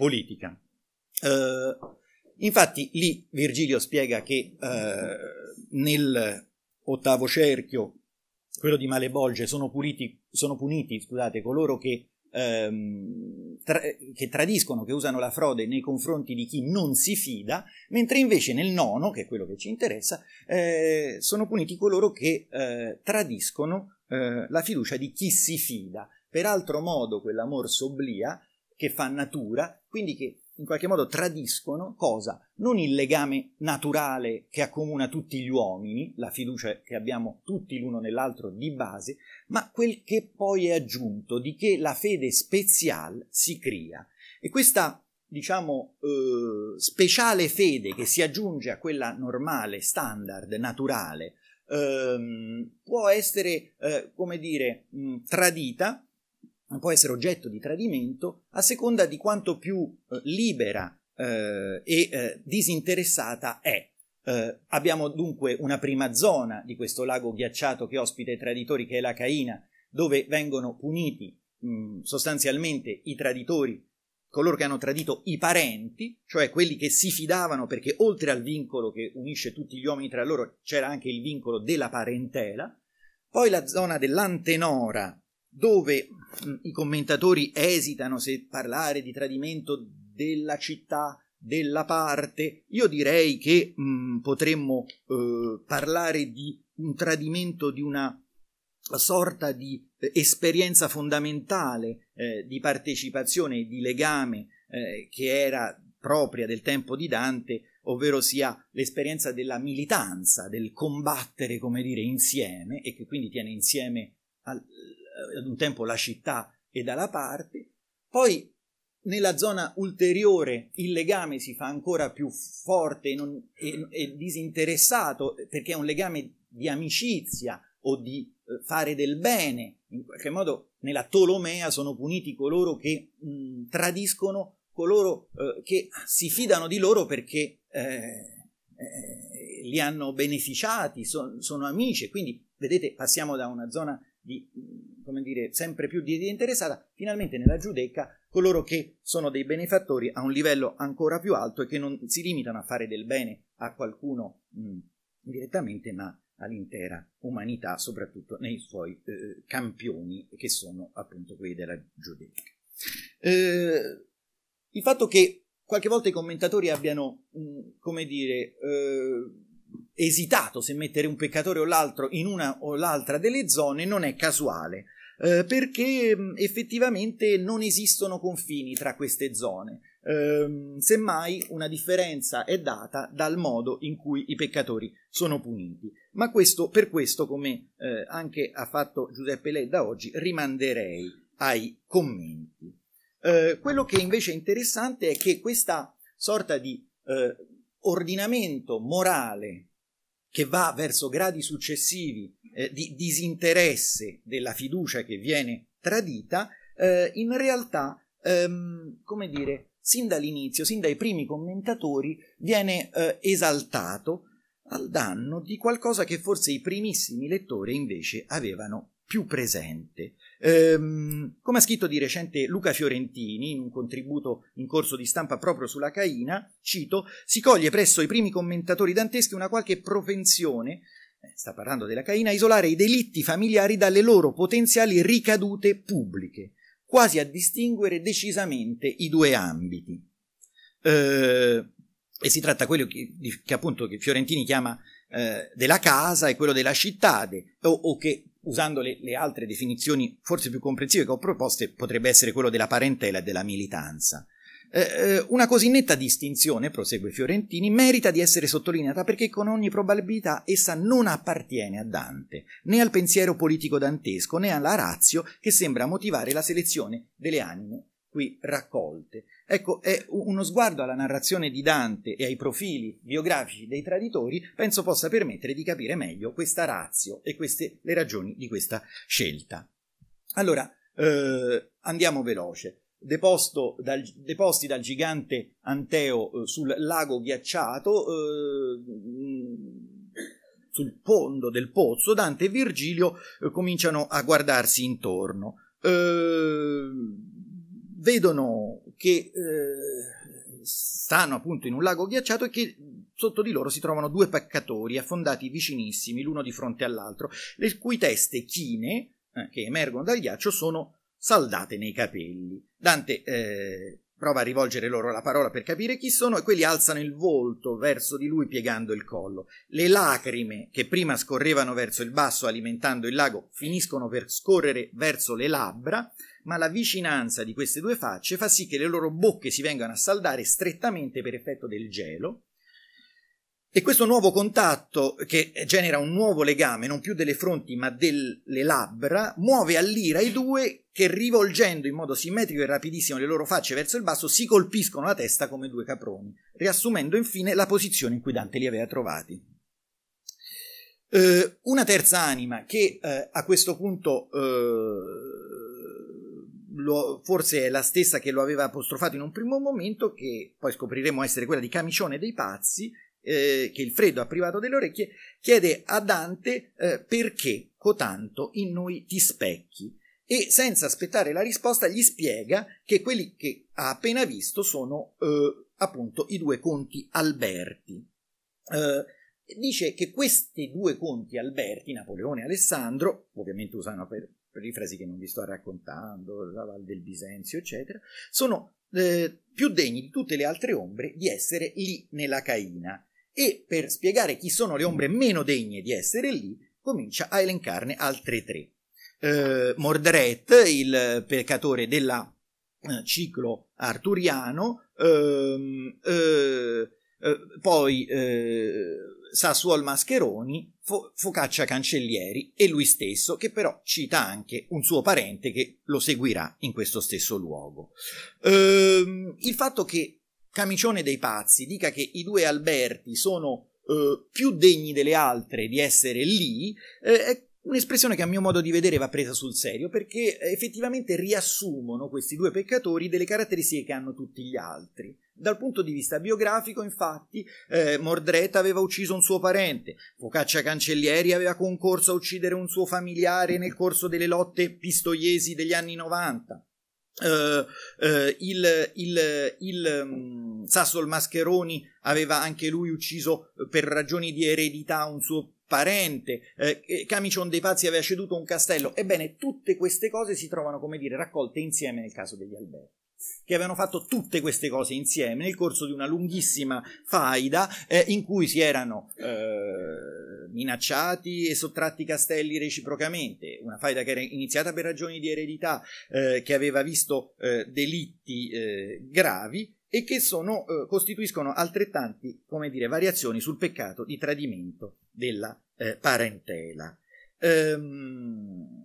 politica. Eh, infatti lì Virgilio spiega che eh, nel ottavo cerchio, quello di Malebolge, sono, puliti, sono puniti scusate, coloro che ehm, tra- che tradiscono, che usano la frode nei confronti di chi non si fida, mentre invece nel nono, che è quello che ci interessa, eh, sono puniti coloro che eh, tradiscono eh, la fiducia di chi si fida. Per altro modo quell'amor soblia che fa natura, quindi che in qualche modo tradiscono cosa? Non il legame naturale che accomuna tutti gli uomini, la fiducia che abbiamo tutti l'uno nell'altro di base, ma quel che poi è aggiunto, di che la fede special si crea. E questa, diciamo, eh, speciale fede che si aggiunge a quella normale, standard, naturale, eh, può essere, eh, come dire, mh, tradita può essere oggetto di tradimento a seconda di quanto più eh, libera eh, e eh, disinteressata è. Eh, abbiamo dunque una prima zona di questo lago ghiacciato che ospita i traditori, che è la Caina, dove vengono puniti mh, mm, sostanzialmente i traditori coloro che hanno tradito i parenti, cioè quelli che si fidavano perché oltre al vincolo che unisce tutti gli uomini tra loro c'era anche il vincolo della parentela, poi la zona dell'antenora dove mm, i commentatori esitano se parlare di tradimento della città, della parte, io direi che mh, mm, potremmo eh, parlare di un tradimento di una sorta di eh, esperienza fondamentale eh, di partecipazione, e di legame eh, che era propria del tempo di Dante, ovvero sia l'esperienza della militanza, del combattere, come dire, insieme e che quindi tiene insieme eh, ad un tempo la città è dalla parte, poi nella zona ulteriore il legame si fa ancora più forte e, non, e, e disinteressato perché è un legame di amicizia o di eh, fare del bene. In qualche modo nella Tolomea sono puniti coloro che mh, tradiscono, coloro eh, che si fidano di loro perché eh, eh li hanno beneficiati, son, sono amici. Quindi vedete, passiamo da una zona di come dire, sempre più di interessata, finalmente nella Giudecca coloro che sono dei benefattori a un livello ancora più alto e che non si limitano a fare del bene a qualcuno mh, mm, direttamente, ma all'intera umanità, soprattutto nei suoi eh, campioni, che sono appunto quelli della Giudecca. Eh, il fatto che qualche volta i commentatori abbiano, mh, mm, come dire, eh, esitato se mettere un peccatore o l'altro in una o l'altra delle zone non è casuale, eh, perché mm, effettivamente non esistono confini tra queste zone. Eh, semmai una differenza è data dal modo in cui i peccatori sono puniti. Ma questo, per questo, come eh, anche ha fatto Giuseppe Ledda oggi, rimanderei ai commenti. Eh, quello che invece è interessante è che questa sorta di eh, ordinamento morale che va verso gradi successivi eh, di disinteresse della fiducia che viene tradita, eh, in realtà, ehm, come dire, sin dall'inizio, sin dai primi commentatori, viene eh, esaltato al danno di qualcosa che forse i primissimi lettori invece avevano più presente, Ehm, come ha scritto di recente Luca Fiorentini in un contributo in corso di stampa proprio sulla Caina, cito, si coglie presso i primi commentatori danteschi una qualche propensione eh, sta parlando della Caina, a isolare i delitti familiari dalle loro potenziali ricadute pubbliche, quasi a distinguere decisamente i due ambiti. Eh, e si tratta quello che, che appunto che Fiorentini chiama eh, della casa e quello della città, o, o, che usando le, le, altre definizioni forse più comprensive che ho proposte, potrebbe essere quello della parentela e della militanza. Eh, eh una così netta distinzione, prosegue Fiorentini, merita di essere sottolineata perché con ogni probabilità essa non appartiene a Dante, né al pensiero politico dantesco, né alla razio che sembra motivare la selezione delle anime qui raccolte. Ecco, è uno sguardo alla narrazione di Dante e ai profili biografici dei traditori penso possa permettere di capire meglio questa razio e queste, le ragioni di questa scelta. Allora, eh, andiamo veloce. Dal, deposti dal gigante Anteo eh, sul lago ghiacciato, eh, mm, sul fondo del pozzo, Dante e Virgilio eh, cominciano a guardarsi intorno. Eh, vedono che eh, stanno appunto in un lago ghiacciato e che sotto di loro si trovano due peccatori affondati vicinissimi l'uno di fronte all'altro, le cui teste chine eh, che emergono dal ghiaccio sono saldate nei capelli. Dante eh, prova a rivolgere loro la parola per capire chi sono e quelli alzano il volto verso di lui piegando il collo. Le lacrime che prima scorrevano verso il basso alimentando il lago finiscono per scorrere verso le labbra ma la vicinanza di queste due facce fa sì che le loro bocche si vengano a saldare strettamente per effetto del gelo e questo nuovo contatto, che genera un nuovo legame, non più delle fronti ma delle labbra, muove all'ira i due che, rivolgendo in modo simmetrico e rapidissimo le loro facce verso il basso, si colpiscono la testa come due caproni, riassumendo infine la posizione in cui Dante li aveva trovati. Eh, una terza anima che eh, a questo punto eh, lo, forse è la stessa che lo aveva apostrofato in un primo momento, che poi scopriremo essere quella di Camicione dei Pazzi, eh, che il freddo ha privato delle orecchie, chiede a Dante eh, perché cotanto in noi ti specchi e senza aspettare la risposta gli spiega che quelli che ha appena visto sono eh, appunto i due conti Alberti. Eh, dice che questi due conti Alberti, Napoleone e Alessandro, ovviamente usano per perifrasi che non vi sto raccontando, la Val del Bisenzio, eccetera, sono eh, più degni di tutte le altre ombre di essere lì nella Caina. E per spiegare chi sono le ombre meno degne di essere lì, comincia a elencarne altre tre. Eh, Mordret, il peccatore del eh, ciclo arturiano, ehm, eh, eh, poi eh, Sassuol Mascheroni, Fo- Focaccia Cancellieri e lui stesso, che però cita anche un suo parente che lo seguirà in questo stesso luogo. Ehm, il fatto che Camicione dei Pazzi dica che i due Alberti sono eh, più degni delle altre di essere lì eh, è Un'espressione che a mio modo di vedere va presa sul serio perché effettivamente riassumono questi due peccatori delle caratteristiche che hanno tutti gli altri. Dal punto di vista biografico, infatti, eh, Mordreta aveva ucciso un suo parente, Focaccia Cancellieri aveva concorso a uccidere un suo familiare nel corso delle lotte pistoiesi degli anni 90. Uh, uh, il, il, il um, mm, Sassol Mascheroni aveva anche lui ucciso per ragioni di eredità un suo parente, eh, Camicion dei Pazzi aveva ceduto un castello. Ebbene, tutte queste cose si trovano, come dire, raccolte insieme nel caso degli Alberti che avevano fatto tutte queste cose insieme nel corso di una lunghissima faida eh, in cui si erano eh, minacciati e sottratti i castelli reciprocamente, una faida che era iniziata per ragioni di eredità eh, che aveva visto eh, delitti eh, gravi e che sono, eh, costituiscono altrettanti come dire, variazioni sul peccato di tradimento della eh, parentela. Ehm,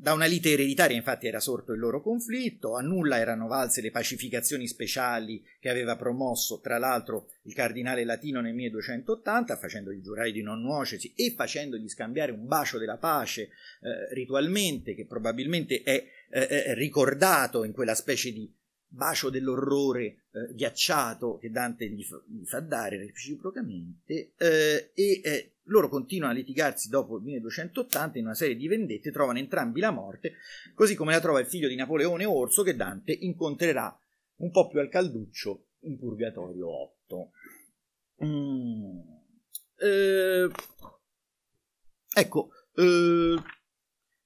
da una lite ereditaria infatti era sorto il loro conflitto, a nulla erano valse le pacificazioni speciali che aveva promosso tra l'altro il cardinale latino nel 1280 facendogli giurare di non nuocersi e facendogli scambiare un bacio della pace eh, ritualmente che probabilmente è eh, eh ricordato in quella specie di bacio dell'orrore eh, ghiacciato che Dante gli fa, gli fa dare reciprocamente eh, e eh, loro continuano a litigarsi dopo il 1280 in una serie di vendette, trovano entrambi la morte, così come la trova il figlio di Napoleone Orso che Dante incontrerà un po' più al calduccio in Purgatorio 8. Mm. Eh, ecco, eh,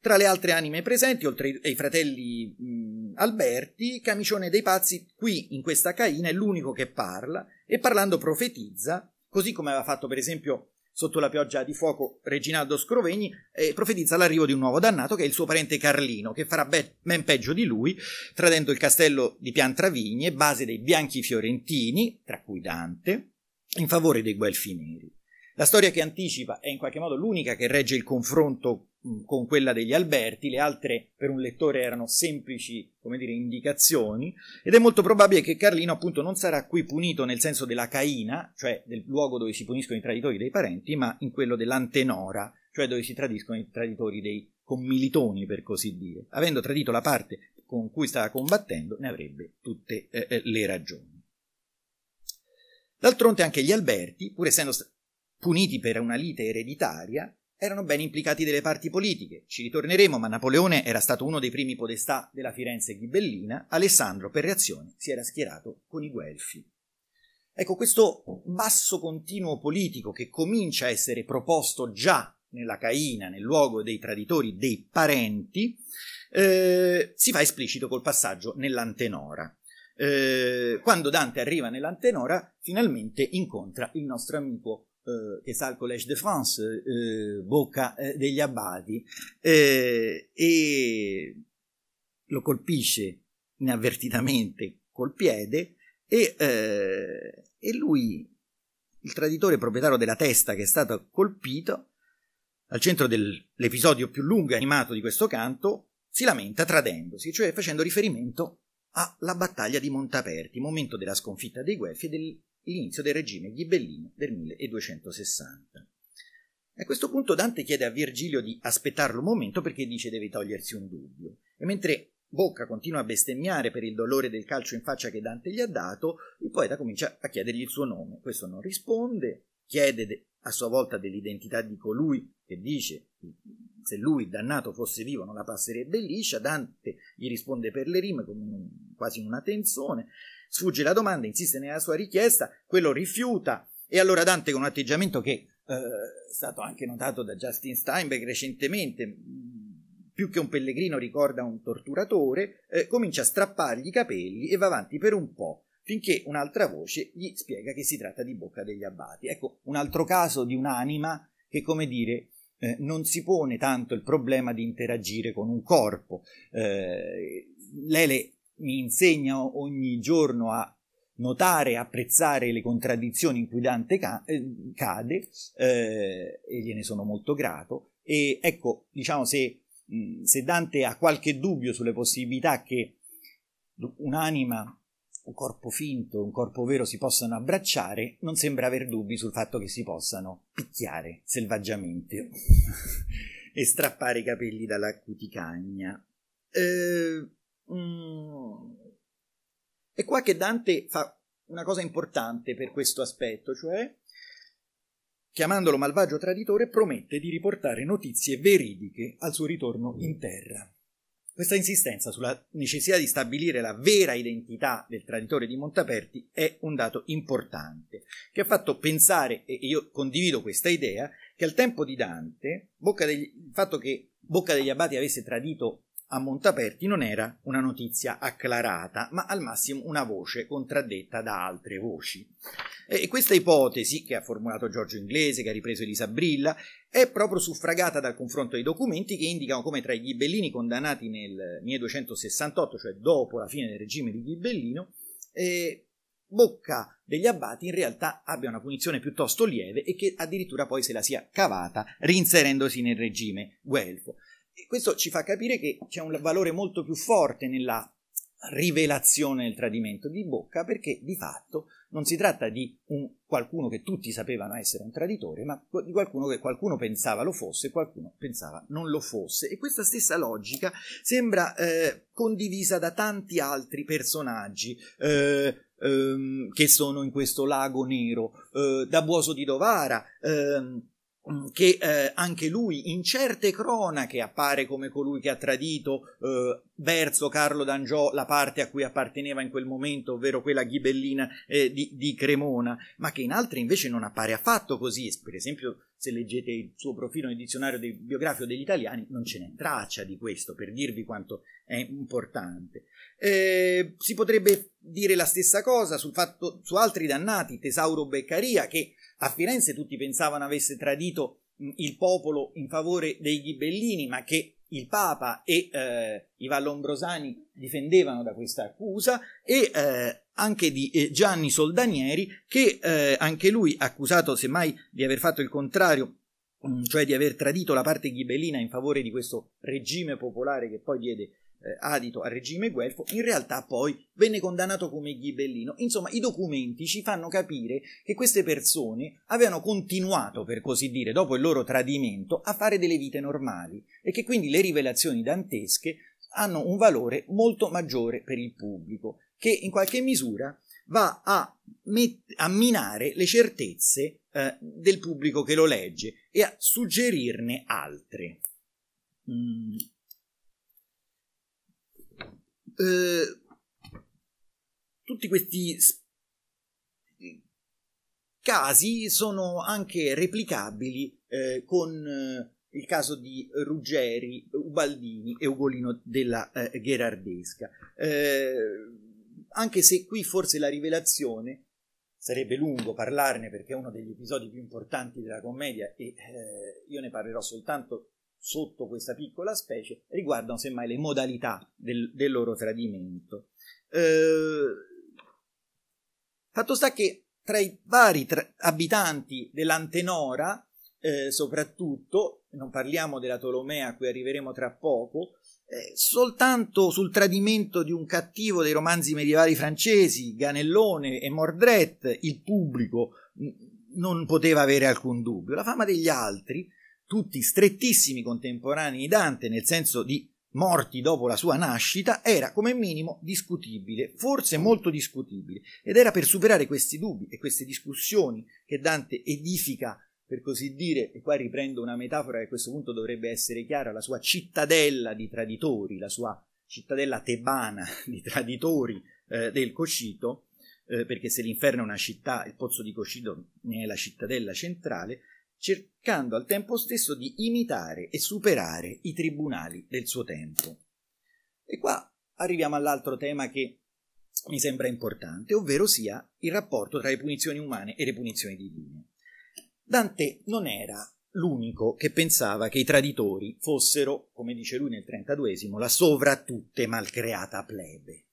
tra le altre anime presenti, oltre ai fratelli mh, Alberti, Camicione dei Pazzi, qui in questa Caina, è l'unico che parla e parlando profetizza, così come aveva fatto per esempio sotto la pioggia di fuoco Reginaldo Scrovegni, eh, profetizza l'arrivo di un nuovo dannato che è il suo parente Carlino, che farà ben, ben peggio di lui, tradendo il castello di Piantravigne, base dei bianchi fiorentini, tra cui Dante, in favore dei guelfi neri. La storia che anticipa è in qualche modo l'unica che regge il confronto Mm, con quella degli Alberti, le altre per un lettore erano semplici, come dire, indicazioni, ed è molto probabile che Carlino appunto non sarà qui punito nel senso della caina, cioè del luogo dove si puniscono i traditori dei parenti, ma in quello dell'antenora, cioè dove si tradiscono i traditori dei commilitoni, per così dire. Avendo tradito la parte con cui stava combattendo, ne avrebbe tutte eh, eh le ragioni. D'altronde anche gli Alberti, pur essendo puniti per una lite ereditaria, erano ben implicati delle parti politiche. Ci ritorneremo, ma Napoleone era stato uno dei primi podestà della Firenze ghibellina, Alessandro per reazione si era schierato con i Guelfi. Ecco, questo basso continuo politico che comincia a essere proposto già nella Caina, nel luogo dei traditori, dei parenti, eh, si fa esplicito col passaggio nell'antenora. Eh, quando Dante arriva nell'antenora, finalmente incontra il nostro amico eh, che sta al Collège de France, eh, Bocca eh, degli Abbati, eh, e lo colpisce inavvertitamente col piede e, e lui, il traditore proprietario della testa che è stato colpito, al centro dell'episodio più lungo e animato di questo canto, si lamenta tradendosi, cioè facendo riferimento alla battaglia di Montaperti, momento della sconfitta dei Guelfi e del l'inizio del regime ghibellino del 1260. A questo punto Dante chiede a Virgilio di aspettarlo un momento perché dice deve togliersi un dubbio. E mentre Bocca continua a bestemmiare per il dolore del calcio in faccia che Dante gli ha dato, il poeta comincia a chiedergli il suo nome. Questo non risponde, chiede a sua volta dell'identità di colui che dice se lui dannato fosse vivo non la passerebbe liscia, Dante gli risponde per le rime quasi in una tensione Sfugge la domanda, insiste nella sua richiesta, quello rifiuta e allora Dante con un atteggiamento che eh, è stato anche notato da Justin Steinbeck recentemente, mm, più che un pellegrino ricorda un torturatore, eh, comincia a strappargli i capelli e va avanti per un po' finché un'altra voce gli spiega che si tratta di bocca degli abbati. Ecco, un altro caso di un'anima che, come dire, eh, non si pone tanto il problema di interagire con un corpo. Eh, Lele mi insegna ogni giorno a notare e apprezzare le contraddizioni in cui Dante ca- eh, cade eh, e gliene sono molto grato. E ecco, diciamo, se, se Dante ha qualche dubbio sulle possibilità che un'anima, un corpo finto, un corpo vero si possano abbracciare, non sembra aver dubbi sul fatto che si possano picchiare selvaggiamente e strappare i capelli dalla cuticagna. Eh, Mm. È qua che Dante fa una cosa importante per questo aspetto, cioè, chiamandolo malvagio traditore, promette di riportare notizie veridiche al suo ritorno in terra. Questa insistenza sulla necessità di stabilire la vera identità del traditore di Montaperti è un dato importante, che ha fatto pensare, e io condivido questa idea, che al tempo di Dante, degli, il fatto che Bocca degli Abati avesse tradito a Montaperti non era una notizia acclarata, ma al massimo una voce contraddetta da altre voci. E questa ipotesi, che ha formulato Giorgio Inglese, che ha ripreso Elisa Brilla, è proprio suffragata dal confronto dei documenti che indicano come tra i ghibellini condannati nel 1268, cioè dopo la fine del regime di Ghibellino, eh, Bocca degli Abbati in realtà abbia una punizione piuttosto lieve e che addirittura poi se la sia cavata rinserendosi nel regime guelfo. E questo ci fa capire che c'è un valore molto più forte nella rivelazione del tradimento di bocca, perché di fatto non si tratta di un, qualcuno che tutti sapevano essere un traditore, ma di qualcuno che qualcuno pensava lo fosse e qualcuno pensava non lo fosse. E questa stessa logica sembra eh, condivisa da tanti altri personaggi. Eh, ehm, che sono in questo lago nero, eh, da Buoso di Dovara, ehm, Mm, che eh, anche lui in certe cronache appare come colui che ha tradito eh, verso Carlo d'Angiò la parte a cui apparteneva in quel momento, ovvero quella ghibellina eh, di, di, Cremona, ma che in altre invece non appare affatto così. Per esempio, se leggete il suo profilo nel dizionario del biografico degli italiani, non ce n'è traccia di questo, per dirvi quanto è importante. Eh, si potrebbe dire la stessa cosa sul fatto, su altri dannati, Tesauro Beccaria, che a Firenze tutti pensavano avesse tradito il popolo in favore dei ghibellini, ma che il Papa e eh, i Vallombrosani difendevano da questa accusa, e eh, anche di eh, Gianni Soldanieri, che eh, anche lui, accusato semmai di aver fatto il contrario, cioè di aver tradito la parte ghibellina in favore di questo regime popolare che poi diede eh, adito al regime guelfo, in realtà poi venne condannato come ghibellino. Insomma, i documenti ci fanno capire che queste persone avevano continuato, per così dire, dopo il loro tradimento, a fare delle vite normali e che quindi le rivelazioni dantesche hanno un valore molto maggiore per il pubblico, che in qualche misura va a, met- a minare le certezze eh, del pubblico che lo legge e a suggerirne altre. Mm, eh, tutti questi casi sono anche replicabili eh, con eh, il caso di Ruggeri, Ubaldini e Ugolino della eh, Gherardesca. Eh, anche se qui forse la rivelazione sarebbe lungo parlarne perché è uno degli episodi più importanti della commedia e eh, io ne parlerò soltanto sotto questa piccola specie riguardano semmai le modalità del, del loro tradimento. Eh, fatto sta che tra i vari tra- abitanti dell'Antenora, eh, soprattutto, non parliamo della Tolomea a cui arriveremo tra poco, eh, soltanto sul tradimento di un cattivo dei romanzi medievali francesi, Ganellone e Mordret, il pubblico mh, mm, non poteva avere alcun dubbio. La fama degli altri tutti strettissimi contemporanei di Dante, nel senso di morti dopo la sua nascita, era come minimo discutibile, forse molto discutibile, ed era per superare questi dubbi e queste discussioni che Dante edifica, per così dire, e qua riprendo una metafora che a questo punto dovrebbe essere chiara, la sua cittadella di traditori, la sua cittadella tebana di traditori eh, del Cocito, eh, perché se l'inferno è una città, il pozzo di Cocito ne è la cittadella centrale, cercando al tempo stesso di imitare e superare i tribunali del suo tempo. E qua arriviamo all'altro tema che mi sembra importante, ovvero sia il rapporto tra le punizioni umane e le punizioni divine. Dante non era l'unico che pensava che i traditori fossero, come dice lui nel 32 la sovra sovrattutte malcreata plebe.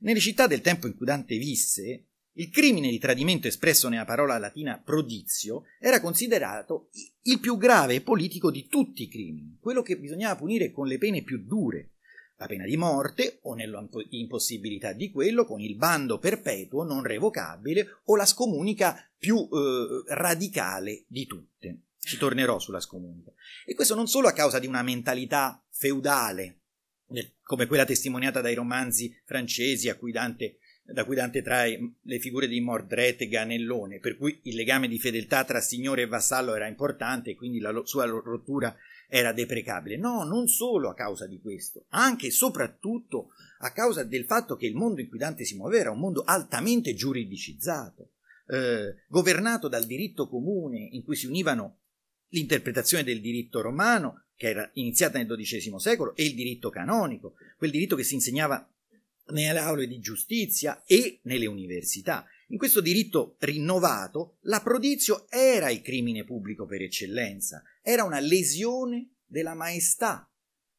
Nelle città del tempo in cui Dante visse, il crimine di tradimento espresso nella parola latina prodizio era considerato il più grave e politico di tutti i crimini, quello che bisognava punire con le pene più dure, la pena di morte o nell'impossibilità di quello con il bando perpetuo non revocabile o la scomunica più eh, radicale di tutte. Ci tornerò sulla scomunica. E questo non solo a causa di una mentalità feudale, come quella testimoniata dai romanzi francesi a cui Dante da cui Dante trae mm, le figure di Mordret e Ganellone, per cui il legame di fedeltà tra signore e vassallo era importante e quindi la sua rottura era deprecabile. No, non solo a causa di questo, anche e soprattutto a causa del fatto che il mondo in cui Dante si muoveva era un mondo altamente giuridicizzato, eh, governato dal diritto comune, in cui si univano l'interpretazione del diritto romano, che era iniziata nel XII secolo, e il diritto canonico, quel diritto che si insegnava nelle aule di giustizia e nelle università. In questo diritto rinnovato, la prodizio era il crimine pubblico per eccellenza, era una lesione della maestà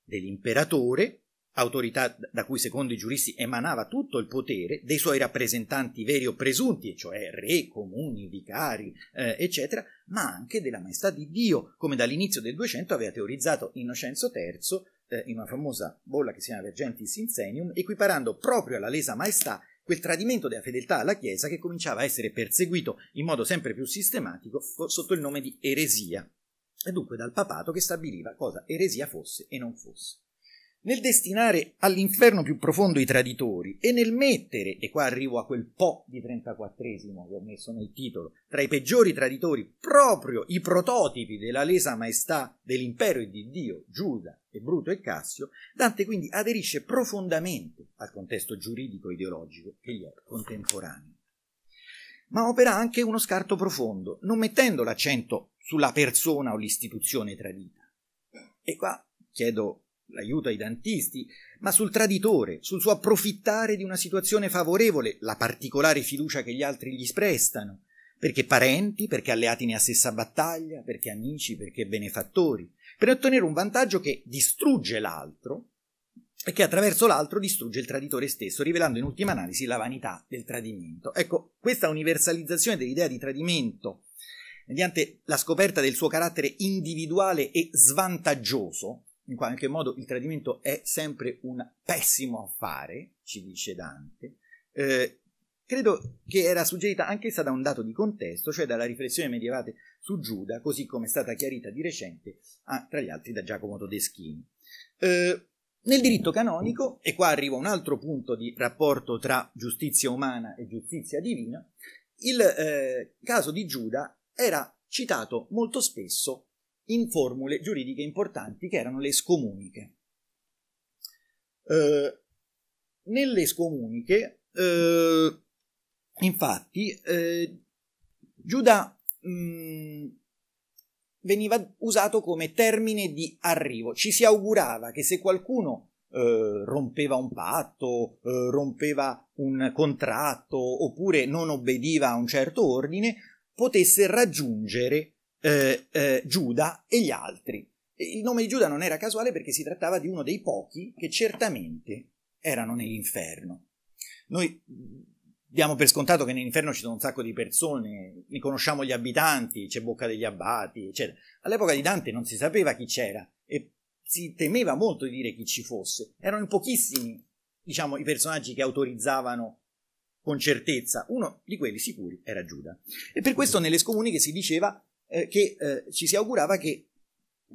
dell'imperatore, autorità da cui secondo i giuristi emanava tutto il potere, dei suoi rappresentanti veri o presunti, cioè re, comuni, vicari, eh, eccetera, ma anche della maestà di Dio, come dall'inizio del 200 aveva teorizzato Innocenzo III eh, in una famosa bolla che si chiama Vergentis Insenium, equiparando proprio alla lesa maestà quel tradimento della fedeltà alla Chiesa che cominciava a essere perseguito in modo sempre più sistematico sotto il nome di eresia, e dunque dal papato che stabiliva cosa eresia fosse e non fosse nel destinare all'inferno più profondo i traditori e nel mettere, e qua arrivo a quel po' di 34esimo che ho messo nel titolo, tra i peggiori traditori proprio i prototipi della lesa maestà dell'impero e di Dio, Giuda e Bruto e Cassio, Dante quindi aderisce profondamente al contesto giuridico-ideologico che gli è contemporaneo. Ma opera anche uno scarto profondo, non mettendo l'accento sulla persona o l'istituzione tradita. E qua chiedo l'aiuto ai dantisti, ma sul traditore, sul suo approfittare di una situazione favorevole, la particolare fiducia che gli altri gli prestano, perché parenti, perché alleati nella stessa battaglia, perché amici, perché benefattori, per ottenere un vantaggio che distrugge l'altro e che attraverso l'altro distrugge il traditore stesso, rivelando in ultima analisi la vanità del tradimento. Ecco, questa universalizzazione dell'idea di tradimento mediante la scoperta del suo carattere individuale e svantaggioso, in qualche modo il tradimento è sempre un pessimo affare, ci dice Dante, eh, credo che era suggerita anch'essa da un dato di contesto, cioè dalla riflessione medievale su Giuda, così come è stata chiarita di recente a, ah, tra gli altri da Giacomo Todeschini. Eh, nel diritto canonico, e qua arriva un altro punto di rapporto tra giustizia umana e giustizia divina, il eh, caso di Giuda era citato molto spesso in formule giuridiche importanti che erano le scomuniche. Eh, nelle scomuniche, eh, infatti, eh, Giuda mh, mm, veniva usato come termine di arrivo. Ci si augurava che se qualcuno eh, rompeva un patto, eh, rompeva un contratto oppure non obbediva a un certo ordine, potesse raggiungere eh, eh, Giuda e gli altri. Il nome di Giuda non era casuale perché si trattava di uno dei pochi che certamente erano nell'inferno. Noi mm, diamo per scontato che nell'inferno ci sono un sacco di persone, ne conosciamo gli abitanti, c'è Bocca degli Abbati, eccetera. All'epoca di Dante non si sapeva chi c'era e si temeva molto di dire chi ci fosse. Erano in pochissimi, diciamo, i personaggi che autorizzavano con certezza. Uno di quelli sicuri era Giuda. E per questo nelle scomuniche si diceva eh, che eh, ci si augurava che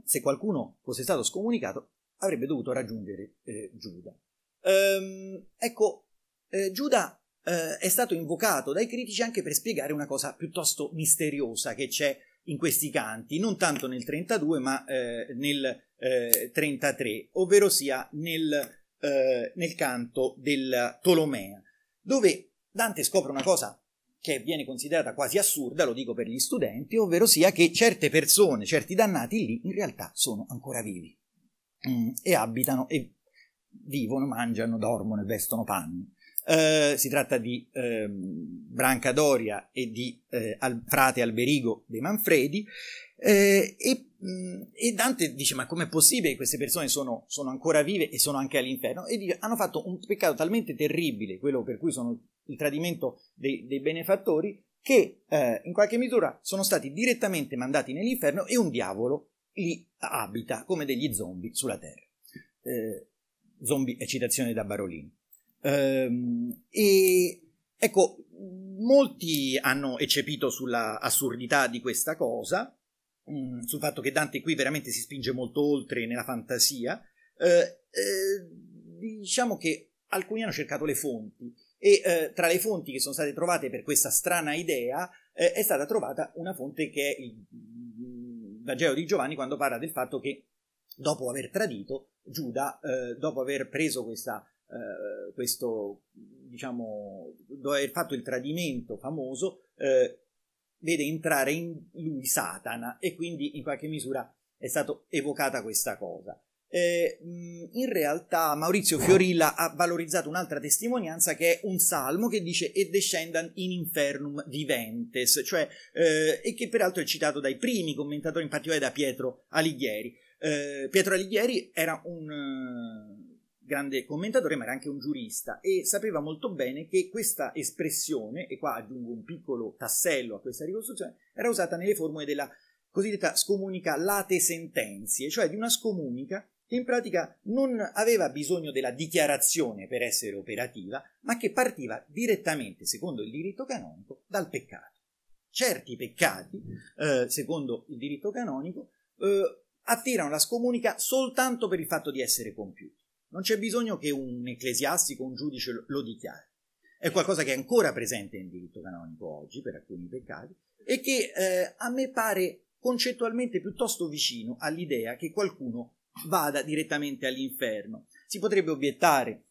se qualcuno fosse stato scomunicato avrebbe dovuto raggiungere eh, Giuda. Ehm, ecco, eh, Giuda eh, è stato invocato dai critici anche per spiegare una cosa piuttosto misteriosa che c'è in questi canti, non tanto nel 32 ma nel 33, ovvero sia nel, nel canto del Tolomea, dove Dante scopre una cosa che viene considerata quasi assurda, lo dico per gli studenti, ovvero sia che certe persone, certi dannati lì, in realtà sono ancora vivi mm, e abitano e vivono, mangiano, dormono e vestono panni. Eh, si tratta di eh, Branca Doria e di eh, Al- frate Alberigo De Manfredi eh, e Mm, e Dante dice: Ma com'è possibile che queste persone sono, sono ancora vive e sono anche all'inferno? E dice, hanno fatto un peccato talmente terribile, quello per cui sono il tradimento dei, dei benefattori, che eh, in qualche misura sono stati direttamente mandati nell'inferno e un diavolo li abita come degli zombie sulla terra. Eh, zombie è citazione da Barolini. Ehm, e ecco, molti hanno eccepito sulla assurdità di questa cosa. Mm, sul fatto che Dante qui veramente si spinge molto oltre nella fantasia, eh, eh diciamo che alcuni hanno cercato le fonti e eh, tra le fonti che sono state trovate per questa strana idea eh, è stata trovata una fonte che è il mm, Vangelo di Giovanni quando parla del fatto che dopo aver tradito Giuda, eh, dopo aver preso questa, eh, questo, diciamo, dopo aver fatto il tradimento famoso, eh, vede entrare in lui Satana e quindi in qualche misura è stata evocata questa cosa. Eh, in realtà Maurizio Fiorilla ha valorizzato un'altra testimonianza che è un salmo che dice e descendant in infernum viventes, cioè, eh, e che peraltro è citato dai primi commentatori, in particolare da Pietro Alighieri. Eh, Pietro Alighieri era un grande commentatore, ma era anche un giurista e sapeva molto bene che questa espressione, e qua aggiungo un piccolo tassello a questa ricostruzione, era usata nelle formule della cosiddetta scomunica late sentenzie, cioè di una scomunica che in pratica non aveva bisogno della dichiarazione per essere operativa, ma che partiva direttamente, secondo il diritto canonico, dal peccato. Certi peccati, eh, secondo il diritto canonico, eh, attirano la scomunica soltanto per il fatto di essere compiuti. Non c'è bisogno che un ecclesiastico, un giudice lo dichiari. È qualcosa che è ancora presente in diritto canonico oggi per alcuni peccati e che eh, a me pare concettualmente piuttosto vicino all'idea che qualcuno vada direttamente all'inferno. Si potrebbe obiettare,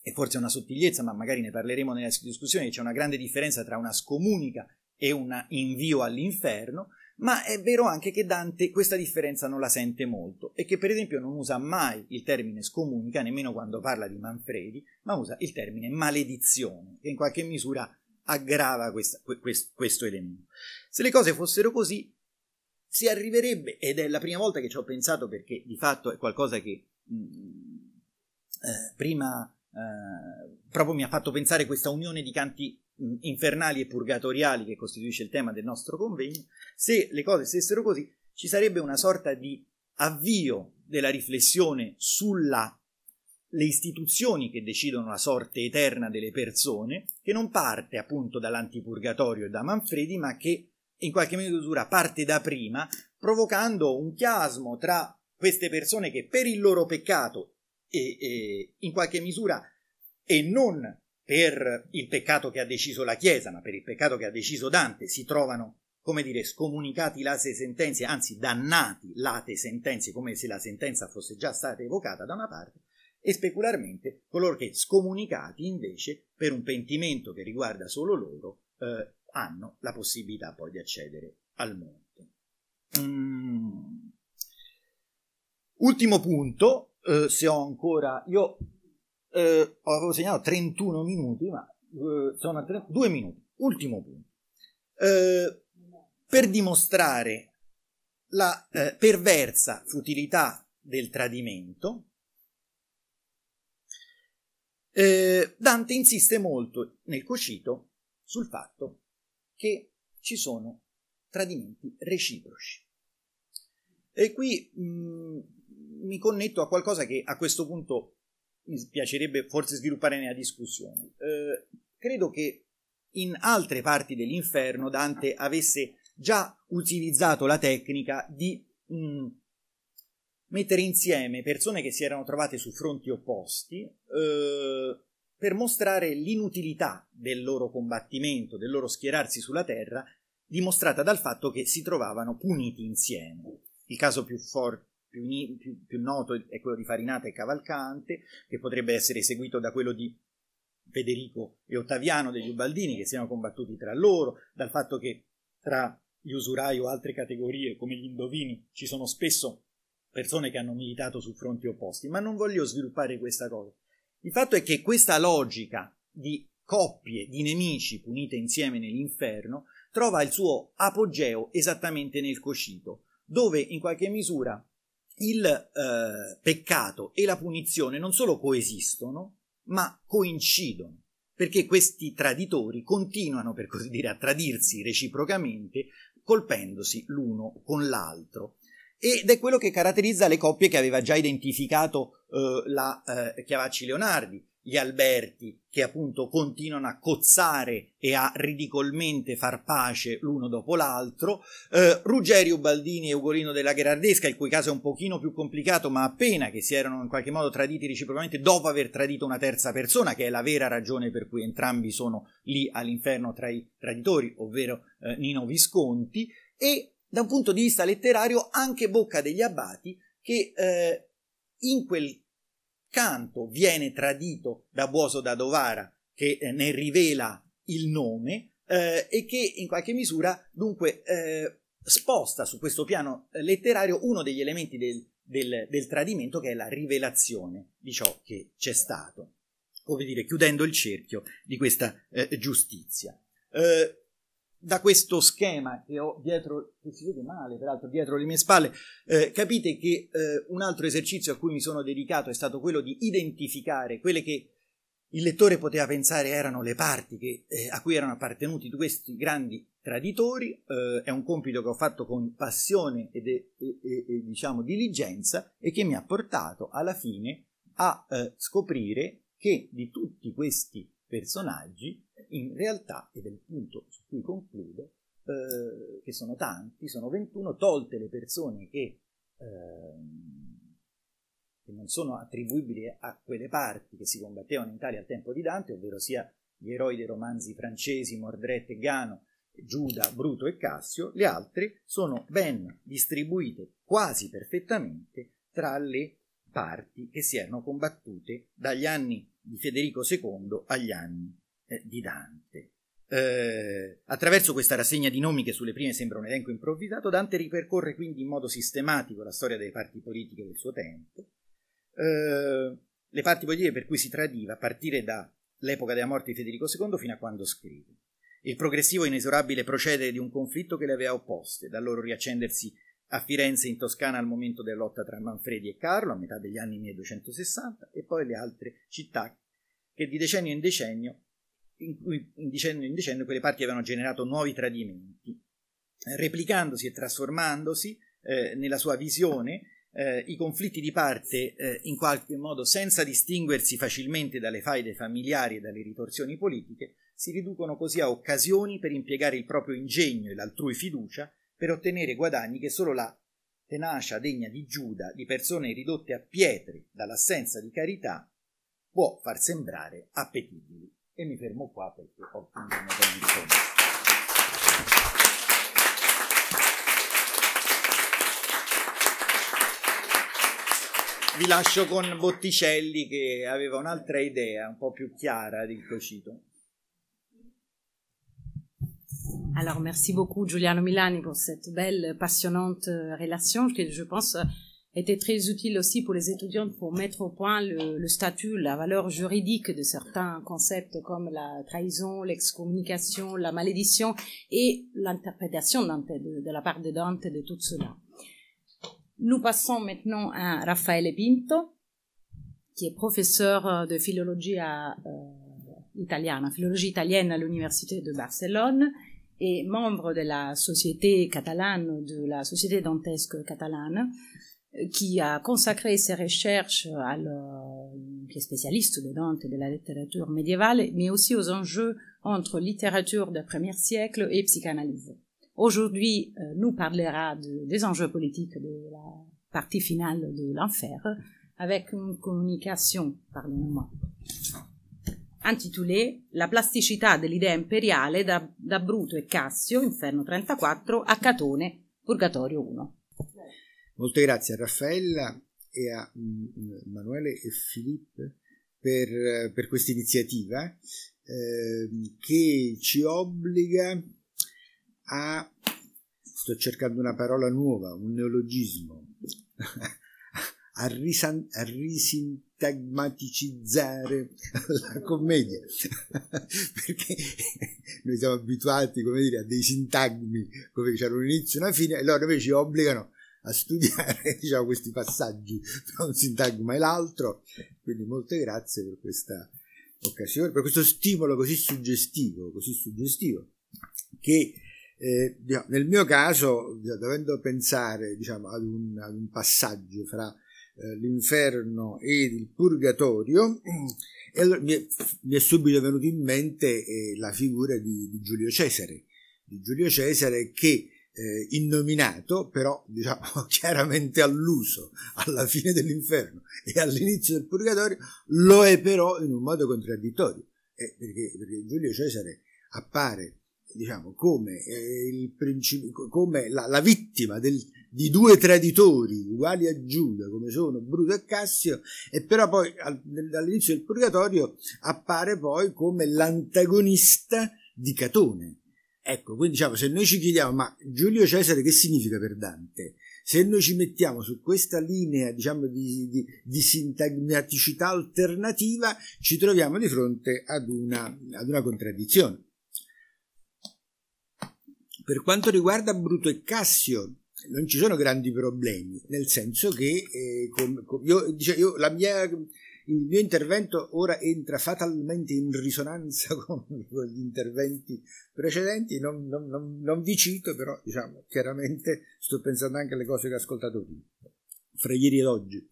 e forse è una sottigliezza, ma magari ne parleremo nella discussione, che c'è una grande differenza tra una scomunica e un invio all'inferno, ma è vero anche che Dante questa differenza non la sente molto e che per esempio non usa mai il termine scomunica, nemmeno quando parla di Manfredi, ma usa il termine maledizione, che in qualche misura aggrava questa, questo, questo elemento. Se le cose fossero così, si arriverebbe, ed è la prima volta che ci ho pensato perché di fatto è qualcosa che mh, mm, eh, prima eh, proprio mi ha fatto pensare questa unione di canti mm, infernali e purgatoriali che costituisce il tema del nostro convegno, se le cose stessero così, ci sarebbe una sorta di avvio della riflessione sulle istituzioni che decidono la sorte eterna delle persone, che non parte appunto dall'antipurgatorio e da Manfredi, ma che in qualche misura parte da prima, provocando un chiasmo tra queste persone che per il loro peccato e, e in qualche misura e non per il peccato che ha deciso la Chiesa, ma per il peccato che ha deciso Dante, si trovano, come dire, scomunicati late sentenze, anzi dannati late sentenze, come se la sentenza fosse già stata evocata da una parte, e specularmente coloro che scomunicati invece per un pentimento che riguarda solo loro eh, hanno la possibilità poi di accedere al monte. Mm. Ultimo punto, eh, se ho ancora... Io eh, avevo segnato 31 minuti, ma eh, sono a 3, 2 minuti. Ultimo punto. Eh, per dimostrare la eh, perversa futilità del tradimento, eh, Dante insiste molto nel cocito sul fatto che ci sono tradimenti reciproci. E qui mh, mm, mi connetto a qualcosa che a questo punto mi piacerebbe forse sviluppare nella discussione. Eh, credo che in altre parti dell'inferno Dante avesse già utilizzato la tecnica di mh, mm, mettere insieme persone che si erano trovate su fronti opposti eh, per mostrare l'inutilità del loro combattimento, del loro schierarsi sulla terra, dimostrata dal fatto che si trovavano puniti insieme. Il caso più, forte più, più, più noto è quello di Farinata e Cavalcante, che potrebbe essere seguito da quello di Federico e Ottaviano degli Ubaldini, che siano combattuti tra loro, dal fatto che tra gli usurai o altre categorie come gli indovini ci sono spesso persone che hanno militato su fronti opposti, ma non voglio sviluppare questa cosa. Il fatto è che questa logica di coppie di nemici punite insieme nell'inferno trova il suo apogeo esattamente nel cocito, dove in qualche misura il eh, peccato e la punizione non solo coesistono, ma coincidono, perché questi traditori continuano, per così dire, a tradirsi reciprocamente, colpendosi l'uno con l'altro. Ed è quello che caratterizza le coppie che aveva già identificato eh, la eh, Chiavacci Leonardi, gli Alberti che appunto continuano a cozzare e a ridicolmente far pace l'uno dopo l'altro, eh, Ruggero Baldini e Ugolino della Gherardesca, il cui caso è un pochino più complicato, ma appena che si erano in qualche modo traditi reciprocamente dopo aver tradito una terza persona, che è la vera ragione per cui entrambi sono lì all'inferno tra i traditori, ovvero eh, Nino Visconti, e da un punto di vista letterario anche Bocca degli Abbati, che eh, in quel accanto viene tradito da Buoso da Dovara che eh, ne rivela il nome eh, e che in qualche misura dunque eh, sposta su questo piano eh, letterario uno degli elementi del, del, del, tradimento che è la rivelazione di ciò che c'è stato, come dire chiudendo il cerchio di questa eh, giustizia. Eh, da questo schema che ho dietro, che si vede male peraltro dietro le mie spalle, eh, capite che eh, un altro esercizio a cui mi sono dedicato è stato quello di identificare quelle che il lettore poteva pensare erano le parti che, eh, a cui erano appartenuti questi grandi traditori, eh, è un compito che ho fatto con passione e, diciamo diligenza e che mi ha portato alla fine a eh, scoprire che di tutti questi personaggi in realtà, ed è il punto su cui concludo, eh, che sono tanti, sono 21, tolte le persone che, eh, che, non sono attribuibili a quelle parti che si combattevano in Italia al tempo di Dante, ovvero sia gli eroi dei romanzi francesi Mordret e Gano, Giuda, Bruto e Cassio, le altre sono ben distribuite quasi perfettamente tra le parti che si erano combattute dagli anni di Federico II agli anni eh, di Dante. Eh, attraverso questa rassegna di nomi che sulle prime sembra un elenco improvvisato, Dante ripercorre quindi in modo sistematico la storia delle parti politiche del suo tempo, eh, le parti politiche per cui si tradiva a partire dall'epoca della morte di Federico II fino a quando scrive. Il progressivo e inesorabile procedere di un conflitto che le aveva opposte, dal loro riaccendersi a Firenze in Toscana al momento della lotta tra Manfredi e Carlo a metà degli anni 1260 e poi le altre città che di decennio in decennio in cui in dicendo in dicendo quelle parti avevano generato nuovi tradimenti, eh, replicandosi e trasformandosi eh, nella sua visione eh, i conflitti di parte eh, in qualche modo senza distinguersi facilmente dalle faide familiari e dalle ritorsioni politiche, si riducono così a occasioni per impiegare il proprio ingegno e l'altrui fiducia per ottenere guadagni che solo la tenacia degna di Giuda, di persone ridotte a pietre dall'assenza di carità, può far sembrare appetibili e mi fermo qua perché ho finito una condizione. vi lascio con Botticelli che aveva un'altra idea un po' più chiara del cocito. Allora, merci beaucoup, Giuliano Milani, pour cette belle, passionante euh, relazione che, je pense était très utile aussi pour les étudiants pour mettre au point le, statut, la valeur juridique de certains concepts comme la trahison, l'excommunication, la malédiction et l'interprétation de, de, la part de Dante de tout cela. Nous passons maintenant à Raffaele Pinto, qui est professeur euh, de philologie euh, italienne, philologie italienne à l'université de Barcelone et membre de la société catalane, de la société dantesque catalane qui a consacré ses recherches à le, qui spécialiste de Dante et de la littérature médiévale, mais aussi aux enjeux entre littérature du premier siècle et psychanalyse. Aujourd'hui, euh, nous parlera des enjeux politiques de la partie finale de l'enfer avec une communication, pardonnez-moi, intitulée La plasticité de l'idée impériale d'Abruto et Cassio, Inferno 34, à Catone, Purgatorio 1. Molte grazie a Raffaella e a mm, Emanuele e Filippo per, per questa iniziativa eh, che ci obbliga a, sto cercando una parola nuova, un neologismo, a, risan, a risintagmaticizzare la commedia, perché noi siamo abituati come dire, a dei sintagmi, come c'era un inizio e una fine, e loro invece ci obbligano a studiare diciamo, questi passaggi tra un sintagma e l'altro. Quindi molte grazie per questa occasione, per questo stimolo così suggestivo, così suggestivo che eh, nel mio caso, dovendo pensare diciamo, ad, un, ad, un, passaggio fra eh, l'inferno ed il purgatorio, eh, allora mi, è, mi, è, subito venuto in mente eh, la figura di, di Giulio Cesare, di Giulio Cesare che eh, innominato, però diciamo chiaramente all'uso alla fine dell'inferno e all'inizio del purgatorio, lo è però in un modo contraddittorio, eh, perché, perché, Giulio Cesare appare diciamo, come, eh, principi- come la, la vittima del, di due traditori uguali a Giuda, come sono Bruto e Cassio, e però poi al, dall'inizio del Purgatorio appare poi come l'antagonista di Catone, Ecco, quindi diciamo, se noi ci chiediamo, ma Giulio Cesare che significa per Dante? Se noi ci mettiamo su questa linea, diciamo, di, di, di sintagmaticità alternativa, ci troviamo di fronte ad una, ad una contraddizione. Per quanto riguarda Bruto e Cassio, non ci sono grandi problemi, nel senso che eh, com, com, io, dice, io, la mia il mio intervento ora entra fatalmente in risonanza con, gli interventi precedenti, non, non, non, non, vi cito, però diciamo chiaramente sto pensando anche alle cose che ho ascoltato prima, fra ieri ed oggi.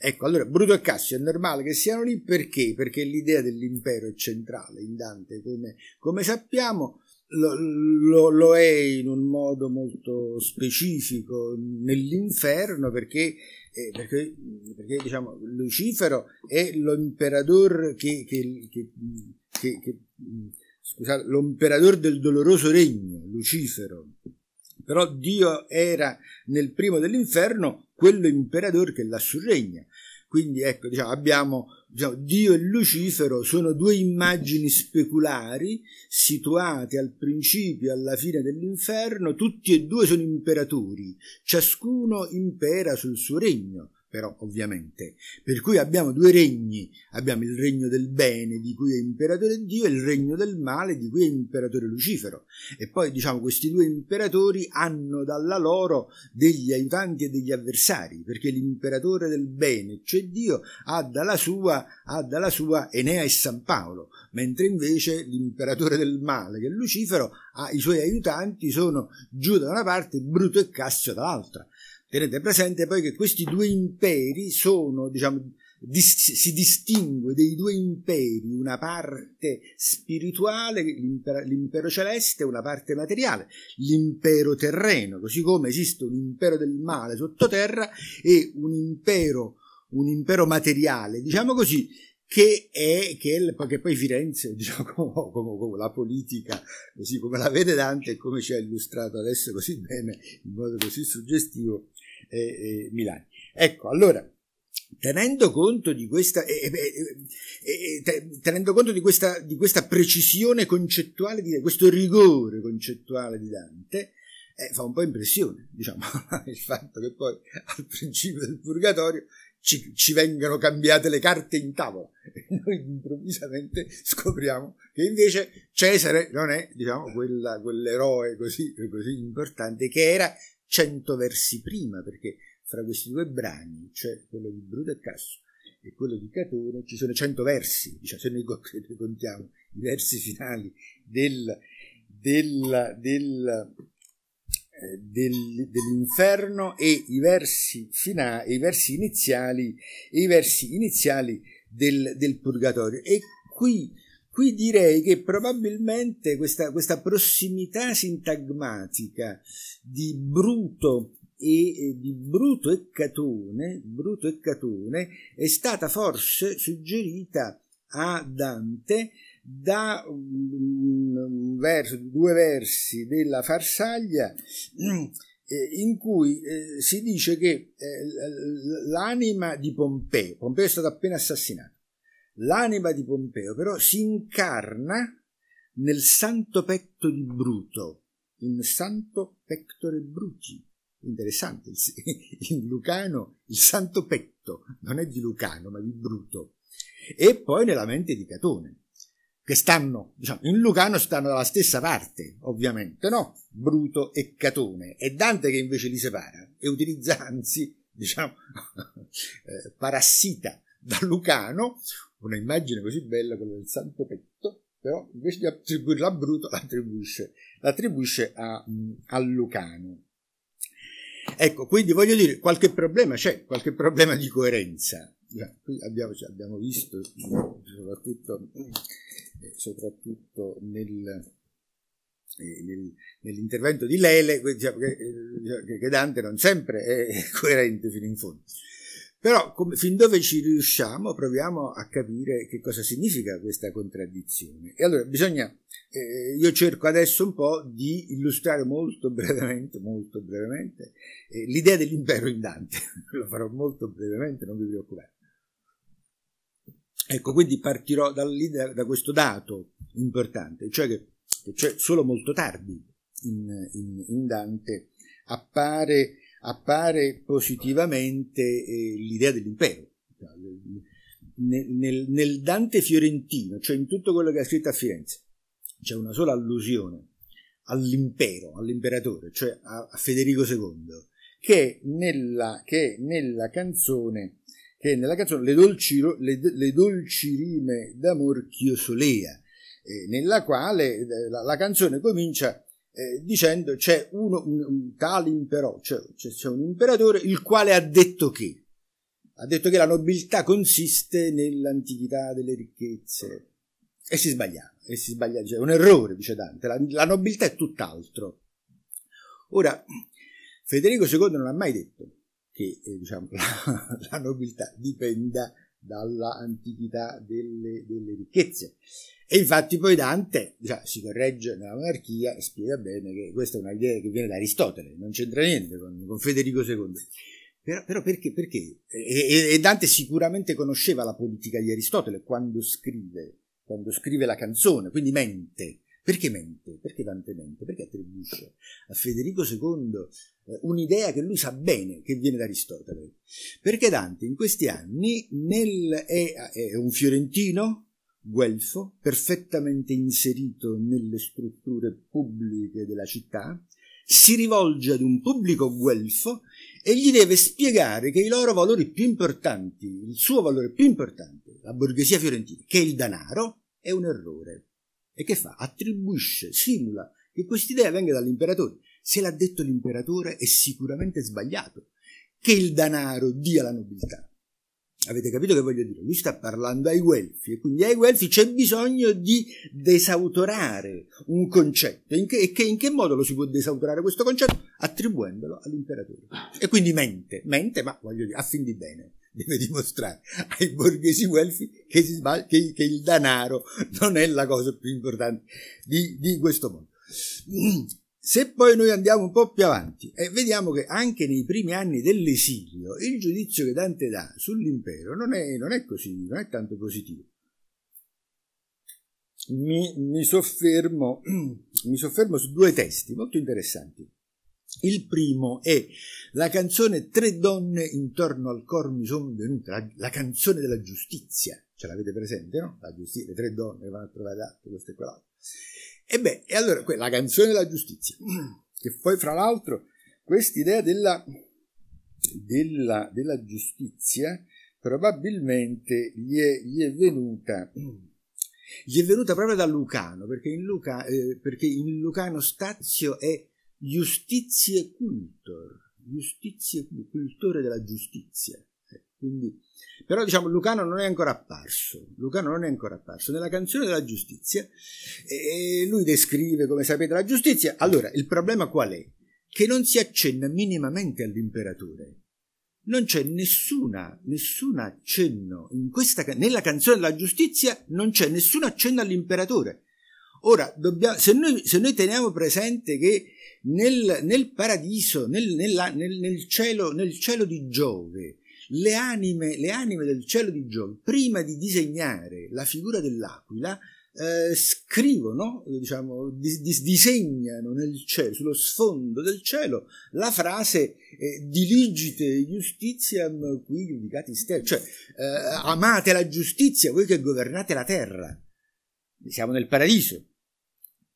Ecco, allora Bruto e Cassio è normale che siano lì perché? Perché l'idea dell'impero è centrale in Dante, come, come sappiamo, lo, lo, lo, è in un modo molto specifico nell'inferno perché eh, perché, perché diciamo, Lucifero è l'imperador che, che, che, che scusate, l'imperador del doloroso regno, Lucifero. Però Dio era nel primo dell'inferno quello imperador che lassù regna. Quindi ecco, diciamo, abbiamo diciamo, Dio e Lucifero sono due immagini speculari situate al principio e alla fine dell'inferno, tutti e due sono imperatori, ciascuno impera sul suo regno però ovviamente. Per cui abbiamo due regni, abbiamo il regno del bene di cui è imperatore Dio e il regno del male di cui è imperatore Lucifero. E poi diciamo questi due imperatori hanno dalla loro degli aiutanti e degli avversari, perché l'imperatore del bene, cioè Dio, ha dalla sua, ha dalla sua Enea e San Paolo, mentre invece l'imperatore del male, che è Lucifero, ha i suoi aiutanti, sono Giuda da una parte, Bruto e Cassio dall'altra. Tenete presente poi che questi due imperi sono, diciamo, dis- si distingue dei due imperi una parte spirituale, l'impero, l'impero celeste, una parte materiale, l'impero terreno, così come esiste un impero del male sottoterra e un impero, un impero materiale, diciamo così, che è, che, è che poi Firenze, diciamo, come, come, la politica, così come la vede Dante e come ci ha illustrato adesso così bene, in modo così suggestivo, e, e Ecco, allora, Tenendo conto di questa, eh, eh, eh, tenendo conto di questa, di questa precisione concettuale, di questo rigore concettuale di Dante, eh, fa un po' impressione, diciamo, il fatto che poi al principio del purgatorio ci, ci vengano cambiate le carte in tavola e noi improvvisamente scopriamo che invece Cesare non è, diciamo, quella, quell'eroe così, così importante che era cento versi prima, perché fra questi due brani, cioè quello di Bruto e Casso e quello di Catone, ci sono cento versi, diciamo, se noi contiamo i versi finali del, del, del, eh, dell'inferno e i versi, fina, i versi iniziali e i versi iniziali del, del purgatorio. E qui Qui direi che probabilmente questa, questa prossimità sintagmatica di Bruto e di Bruto e Catone, Bruto e Catone è stata forse suggerita a Dante da verso, due versi della Farsaglia mm, eh, in cui eh, si dice che eh, l'anima di Pompeo, Pompeo è stato appena assassinato, L'anima di Pompeo però si incarna nel santo petto di Bruto, in santo pectore Bruci. Interessante, in Lucano il santo petto non è di Lucano ma di Bruto. E poi nella mente di Catone, che stanno, diciamo, in Lucano stanno dalla stessa parte, ovviamente, no? Bruto e Catone. È Dante che invece li separa e utilizza anzi, diciamo, eh, parassita da Lucano, un'immagine così bella, quella del santo petto, però invece di attribuirla a Bruto l'attribuisce, l'attribuisce a, mm, a Lucano. Ecco, quindi voglio dire, qualche problema c'è, qualche problema di coerenza. Qui abbiamo, abbiamo visto, soprattutto, eh, soprattutto nel, eh, nel, nell'intervento di Lele, diciamo eh, diciamo che Dante non sempre è coerente fino in fondo. Però come, fin dove ci riusciamo proviamo a capire che cosa significa questa contraddizione. E allora bisogna, eh, io cerco adesso un po' di illustrare molto brevemente, molto brevemente, eh, l'idea dell'impero in Dante. Lo farò molto brevemente, non vi preoccupate. Ecco, quindi partirò da, da questo dato importante, cioè che, cioè solo molto tardi in, in, in Dante appare appare positivamente eh, l'idea dell'impero. Nel, nel, nel, Dante fiorentino, cioè in tutto quello che ha scritto a Firenze, c'è una sola allusione all'impero, all'imperatore, cioè a, a Federico II, che nella, che nella canzone che nella canzone Le dolci, le, le dolci rime d'amor ch'io solea, eh, nella quale eh, la, la, canzone comincia eh, dicendo c'è uno, un, un tale impero, cioè, c'è un imperatore il quale ha detto che ha detto che la nobiltà consiste nell'antichità delle ricchezze e si sbagliava, e si sbagliava, cioè, è un errore, dice Dante, la, la nobiltà è tutt'altro. Ora, Federico II non ha mai detto che eh, diciamo, la, la, nobiltà dipenda dall'antichità delle, delle ricchezze. E infatti poi Dante cioè, si corregge nella monarchia e spiega bene che questa è un'idea che viene da Aristotele, non c'entra niente con, con Federico II. Però, però perché? perché? E, e, Dante sicuramente conosceva la politica di Aristotele quando scrive, quando scrive la canzone, quindi mente. Perché mente? Perché Dante mente? Perché attribuisce a Federico II eh, un'idea che lui sa bene che viene da Aristotele? Perché Dante in questi anni nel, è, è un fiorentino, guelfo, perfettamente inserito nelle strutture pubbliche della città, si rivolge ad un pubblico guelfo e gli deve spiegare che i loro valori più importanti, il suo valore più importante, la borghesia fiorentina, che è il danaro, è un errore. E che fa? Attribuisce, simula che quest'idea venga dall'imperatore. Se l'ha detto l'imperatore è sicuramente sbagliato che il danaro dia la nobiltà. Avete capito che voglio dire? Lui sta parlando ai guelfi e quindi ai guelfi c'è bisogno di desautorare un concetto. In che, e che, in che modo lo si può desautorare questo concetto? Attribuendolo all'imperatore. E quindi mente, mente, ma voglio dire, a fin di bene. Deve dimostrare ai borghesi guelfi che, sbaglia, che, che il danaro non è la cosa più importante di, di questo mondo. Se poi noi andiamo un po' più avanti e eh, vediamo che anche nei primi anni dell'esilio il giudizio che Dante dà sull'impero non è, non è così, non è tanto positivo. Mi, mi, soffermo, mi soffermo su due testi molto interessanti. Il primo è la canzone Tre donne intorno al cor mi sono venute, la, la canzone della giustizia, ce l'avete presente, no? La giustizia, le tre donne che vanno a trovare l'altro, questo e quell'altro. E beh, e allora la canzone della giustizia, che poi fra l'altro quest'idea della, della, della, giustizia probabilmente gli è, gli è venuta gli è venuta proprio da Lucano, perché in, Luca, eh, perché in Lucano Stazio è Justizie Cultor, Justizie Cultore della Giustizia. Quindi, però diciamo Lucano non è ancora apparso, Lucano non è ancora apparso. Nella canzone della giustizia eh, lui descrive, come sapete, la giustizia. Allora, il problema qual è? Che non si accenna minimamente all'imperatore. Non c'è nessuna, nessun accenno, questa, nella canzone della giustizia non c'è nessun accenno all'imperatore. Ora, dobbiamo, se, noi, se, noi, teniamo presente che nel, nel paradiso, nel, nella, nel, cielo, nel cielo di Giove, le anime, le anime del cielo di Giove, prima di disegnare la figura dell'aquila, eh, scrivono, diciamo, dis- dis- disegnano cielo, sullo sfondo del cielo la frase eh, diligite justitiam qui giudicati ster, cioè eh, amate la giustizia voi che governate la terra. Siamo nel paradiso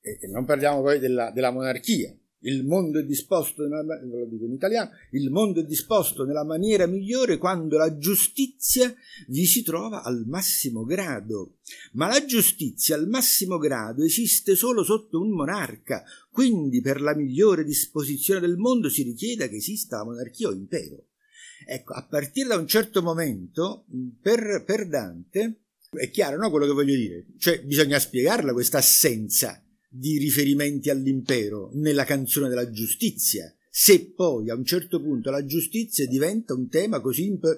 e, e non parliamo poi della, della monarchia. Il mondo è disposto, nella, italiano, mondo è disposto nella maniera migliore quando la giustizia vi si trova al massimo grado. Ma la giustizia al massimo grado esiste solo sotto un monarca, quindi per la migliore disposizione del mondo si richieda che esista la monarchia o impero. Ecco, a partire da un certo momento, per, per Dante, è chiaro no, quello che voglio dire, cioè bisogna spiegarla questa assenza di riferimenti all'impero nella canzone della giustizia. Se poi a un certo punto la giustizia diventa un tema così imp-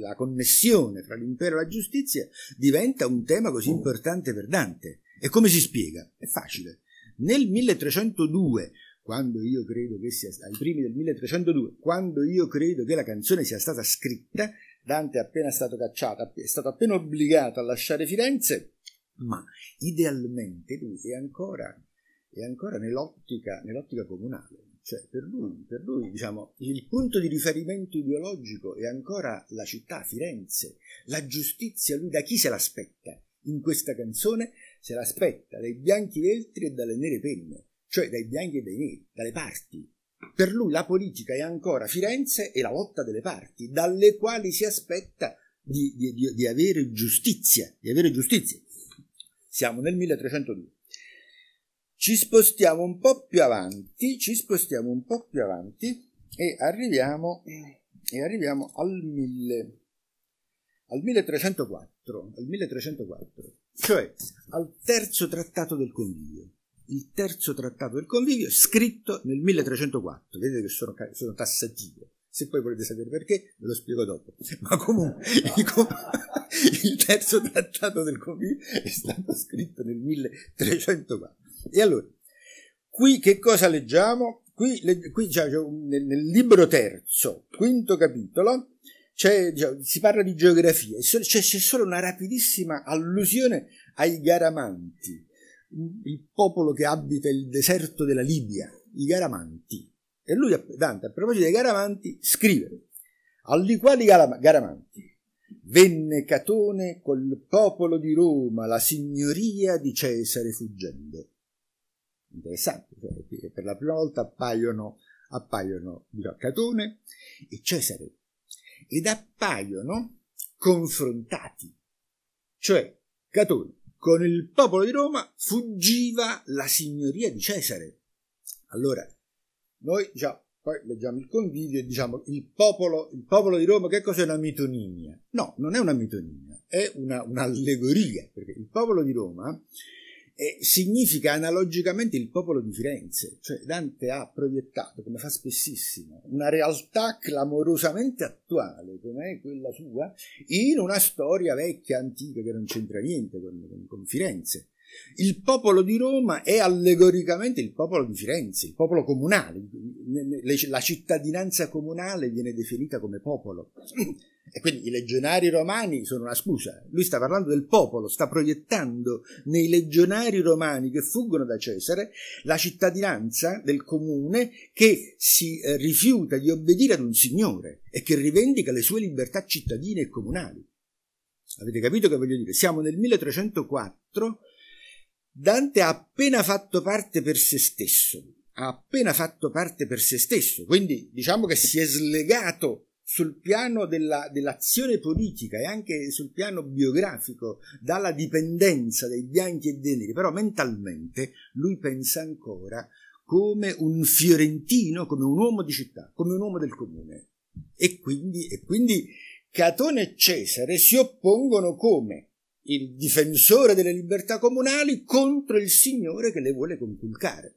la connessione tra l'impero e la giustizia diventa un tema così importante per Dante. E come si spiega? È facile. Nel 1302 quando io credo che sia ai primi del 1302, quando io credo che la canzone sia stata scritta, Dante è appena stato cacciato, è stato appena obbligato a lasciare Firenze ma idealmente lui è ancora, è ancora nell'ottica, nell'ottica, comunale. Cioè per lui, per lui diciamo, il punto di riferimento ideologico è ancora la città, Firenze. La giustizia, lui da chi se l'aspetta? In questa canzone se l'aspetta dai bianchi veltri e dalle nere penne, cioè dai bianchi e dai neri, dalle parti. Per lui la politica è ancora Firenze e la lotta delle parti, dalle quali si aspetta di, di, di, di avere giustizia, di avere giustizia siamo nel 1302. Ci spostiamo un po' più avanti, ci spostiamo un po' più avanti e arriviamo, e arriviamo al, 1000, al 1304, al 1304, cioè al terzo trattato del convivio il terzo trattato del convivio, scritto nel 1304. Vedete che sono, sono tassativo. Se poi volete sapere perché, ve lo spiego dopo. Ma comunque, il, terzo trattato del Comune è stato scritto nel 1304. E allora, qui che cosa leggiamo? Qui, qui cioè, nel, nel, libro terzo, quinto capitolo, diciamo, si parla di geografia, c'è, c'è solo una rapidissima allusione ai Garamanti, il popolo che abita il deserto della Libia, i Garamanti e lui, Dante, a proposito dei Garamanti, scrive, al di quali Garamanti venne Catone col popolo di Roma, la signoria di Cesare fuggendo. Interessante, perché cioè, per la prima volta appaiono, appaiono Catone e Cesare ed appaiono confrontati. Cioè, Catone con il popolo di Roma fuggiva la signoria di Cesare. Allora, noi già poi leggiamo il convivio e diciamo il popolo, il popolo di Roma che cos'è una mitonimia? No, non è una mitonimia, è una, un'allegoria, perché il popolo di Roma eh, significa analogicamente il popolo di Firenze, cioè Dante ha proiettato, come fa spessissimo, una realtà clamorosamente attuale, come è quella sua, in una storia vecchia, antica, che non c'entra niente con, con, con Firenze. Il popolo di Roma è allegoricamente il popolo di Firenze, il popolo comunale, la cittadinanza comunale viene definita come popolo. E quindi i legionari romani sono una scusa. Lui sta parlando del popolo, sta proiettando nei legionari romani che fuggono da Cesare la cittadinanza del comune che si eh, rifiuta di obbedire ad un signore e che rivendica le sue libertà cittadine e comunali. Avete capito che voglio dire? Siamo nel 1304 Dante ha appena fatto parte per se stesso, ha appena fatto parte per se stesso, quindi diciamo che si è slegato sul piano della, dell'azione politica e anche sul piano biografico dalla dipendenza dei bianchi e dei neri, però mentalmente lui pensa ancora come un fiorentino, come un uomo di città, come un uomo del comune. E quindi, e quindi Catone e Cesare si oppongono come? il difensore delle libertà comunali contro il signore che le vuole conculcare.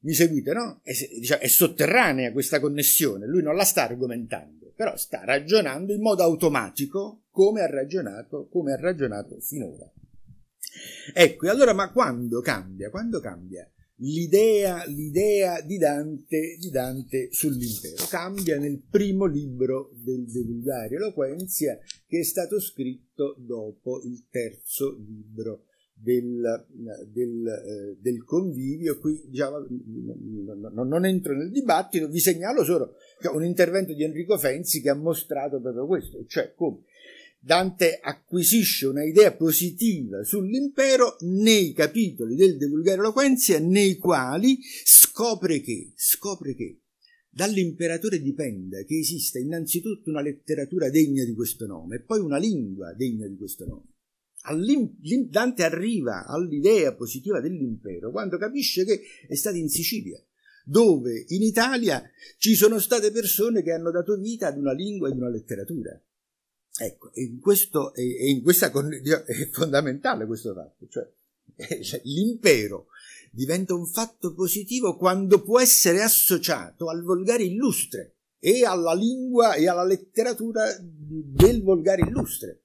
Mi seguite, no? È, diciamo, è sotterranea questa connessione, lui non la sta argomentando, però sta ragionando in modo automatico come ha ragionato, come ha ragionato finora. Ecco, allora, ma quando cambia? Quando cambia? l'idea, l'idea di, Dante, di, Dante, sull'impero. Cambia nel primo libro del De Vulgari Eloquenzia che è stato scritto dopo il terzo libro del, del, eh, del convivio. Qui diciamo, mm, mm, mm, non, non entro nel dibattito, vi segnalo solo un intervento di Enrico Fenzi che ha mostrato proprio questo, cioè come Dante acquisisce un'idea positiva sull'impero nei capitoli del De Vulgare Eloquenzia nei quali scopre che, scopre che dall'imperatore dipenda che esista innanzitutto una letteratura degna di questo nome e poi una lingua degna di questo nome. Dante arriva all'idea positiva dell'impero quando capisce che è stato in Sicilia, dove in Italia ci sono state persone che hanno dato vita ad una lingua e ad una letteratura. Ecco, in questo, in questa è fondamentale questo fatto, cioè, cioè l'impero diventa un fatto positivo quando può essere associato al volgare illustre e alla lingua e alla letteratura del volgare illustre.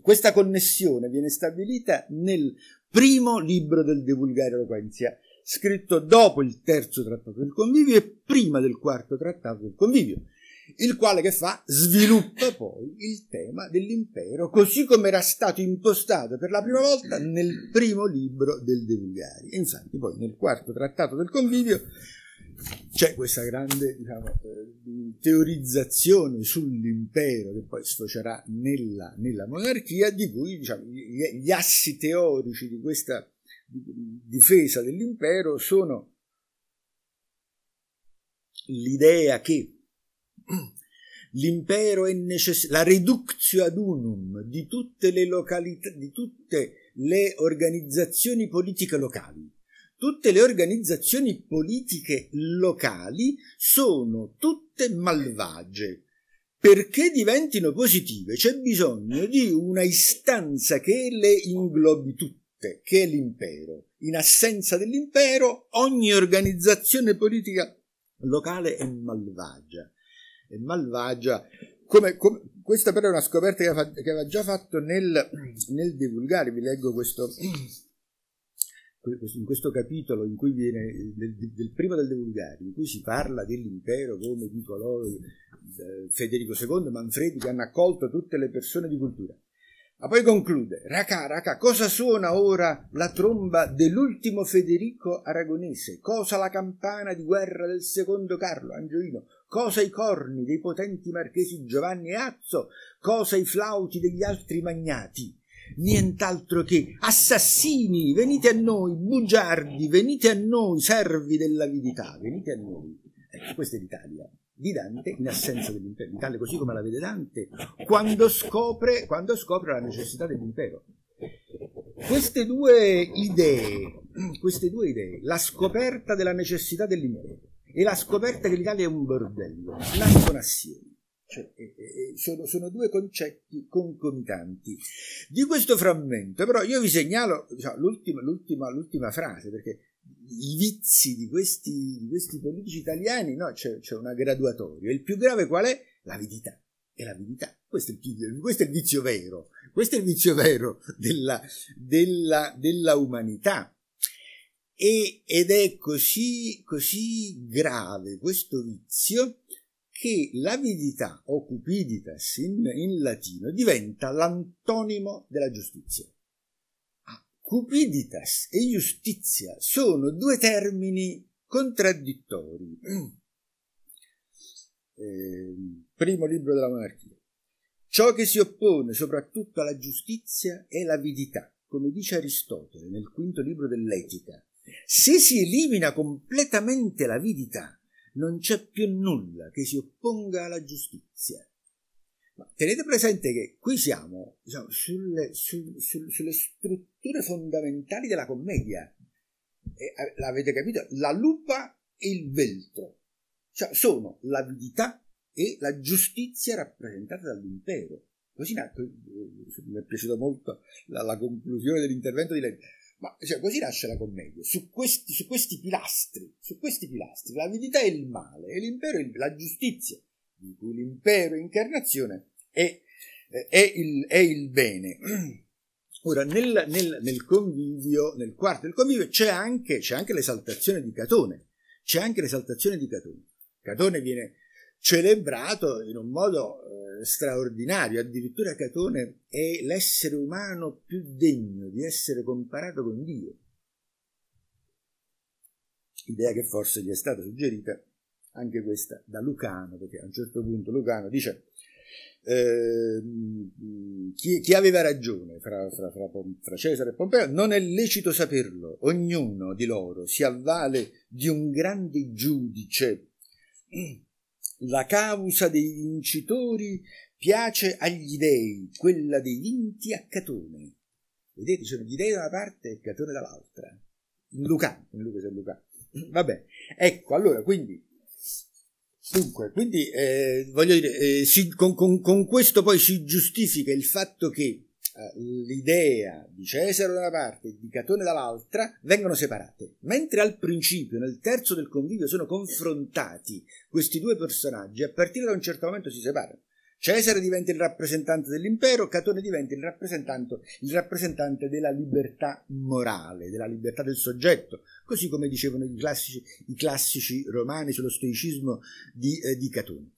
Questa connessione viene stabilita nel primo libro del De Vulgare Eloquenzia, scritto dopo il terzo trattato del convivio e prima del quarto trattato del convivio il quale che fa? Sviluppa poi il tema dell'impero, così come era stato impostato per la prima volta nel primo libro del De Vulgari. Infatti poi nel quarto trattato del convivio c'è questa grande diciamo, eh, teorizzazione sull'impero che poi sfocerà nella, nella monarchia, di cui diciamo, gli, gli assi teorici di questa difesa dell'impero sono l'idea che L'impero è necessario, la reductio ad unum di tutte le località, di tutte le organizzazioni politiche locali. Tutte le organizzazioni politiche locali sono tutte malvagie. Perché diventino positive c'è bisogno di una istanza che le inglobi tutte, che è l'impero. In assenza dell'impero ogni organizzazione politica locale è malvagia e malvagia. Come, come, questa però è una scoperta che aveva, che aveva già fatto nel, nel De Vulgari, vi leggo questo, in questo capitolo in cui viene, del, del primo del De Vulgari, in cui si parla dell'impero come di coloro, eh, Federico II, Manfredi, che hanno accolto tutte le persone di cultura. Ma poi conclude, raca, raca, cosa suona ora la tromba dell'ultimo Federico aragonese? Cosa la campana di guerra del secondo Carlo Angioino? cosa i corni dei potenti marchesi Giovanni e Azzo, cosa i flauti degli altri magnati. Nient'altro che assassini, venite a noi, bugiardi, venite a noi, servi dell'avidità, venite a noi. Ecco, questa è l'Italia di Dante in assenza dell'impero, l'Italia così come la vede Dante, quando scopre, quando scopre la necessità dell'impero. Queste due idee, queste due idee, la scoperta della necessità dell'impero e la scoperta che l'Italia è un bordello, nascono assieme. Cioè, eh, eh, eh, sono, sono, due concetti concomitanti. Di questo frammento, però, io vi segnalo diciamo, l'ultima, l'ultima, l'ultima, frase, perché i vizi di questi, di questi politici italiani, no, c'è, c'è, una graduatoria. Il più grave qual è? L'avidità. È l'avidità. Questo è il, questo è il vizio vero. Questo è il vizio vero della, della, della umanità e, ed è così, così grave questo vizio che l'avidità o cupiditas in, in latino diventa l'antonimo della giustizia. Ah, cupiditas e giustizia sono due termini contraddittori. Eh, primo libro della monarchia. Ciò che si oppone soprattutto alla giustizia è l'avidità, come dice Aristotele nel quinto libro dell'Etica, se si elimina completamente l'avidità, non c'è più nulla che si opponga alla giustizia. Ma tenete presente che qui siamo diciamo, sulle, su, su, sulle, strutture fondamentali della commedia. E, eh, l'avete capito? La lupa e il veltro. Cioè, sono l'avidità e la giustizia rappresentata dall'impero. Così eh, mi è piaciuta molto la, la conclusione dell'intervento di lei ma cioè, così nasce la commedia, su questi, su questi pilastri, su questi pilastri, l'avidità e il male, e l'impero e la giustizia, di cui l'impero incarnazione è, è, il, è il bene. Ora, nel, nel, nel, convivio, nel quarto del convivio, c'è anche, anche l'esaltazione di Catone. C'è anche l'esaltazione di Catone. Catone viene, celebrato in un modo eh, straordinario. Addirittura Catone è l'essere umano più degno di essere comparato con Dio. Idea che forse gli è stata suggerita anche questa da Lucano, perché a un certo punto Lucano dice eh, chi, chi, aveva ragione fra, fra, fra, fra, Cesare e Pompeo? Non è lecito saperlo, ognuno di loro si avvale di un grande giudice la causa dei vincitori piace agli dèi, quella dei vinti a Catone. Vedete, ci sono gli dèi da una parte e Catone dall'altra. In Luca, in Luca c'è Luca. Vabbè, ecco, allora, quindi... Dunque, quindi, eh, voglio dire, eh, si, con, con, con questo poi si giustifica il fatto che eh, l'idea di Cesare da una parte e di Catone dall'altra vengono separate. Mentre al principio, nel terzo del convivio, sono confrontati questi due personaggi, a partire da un certo momento si separano. Cesare diventa il rappresentante dell'impero, Catone diventa il rappresentante, il rappresentante della libertà morale, della libertà del soggetto, così come dicevano i classici, i classici romani sullo stoicismo di, eh, di Catone.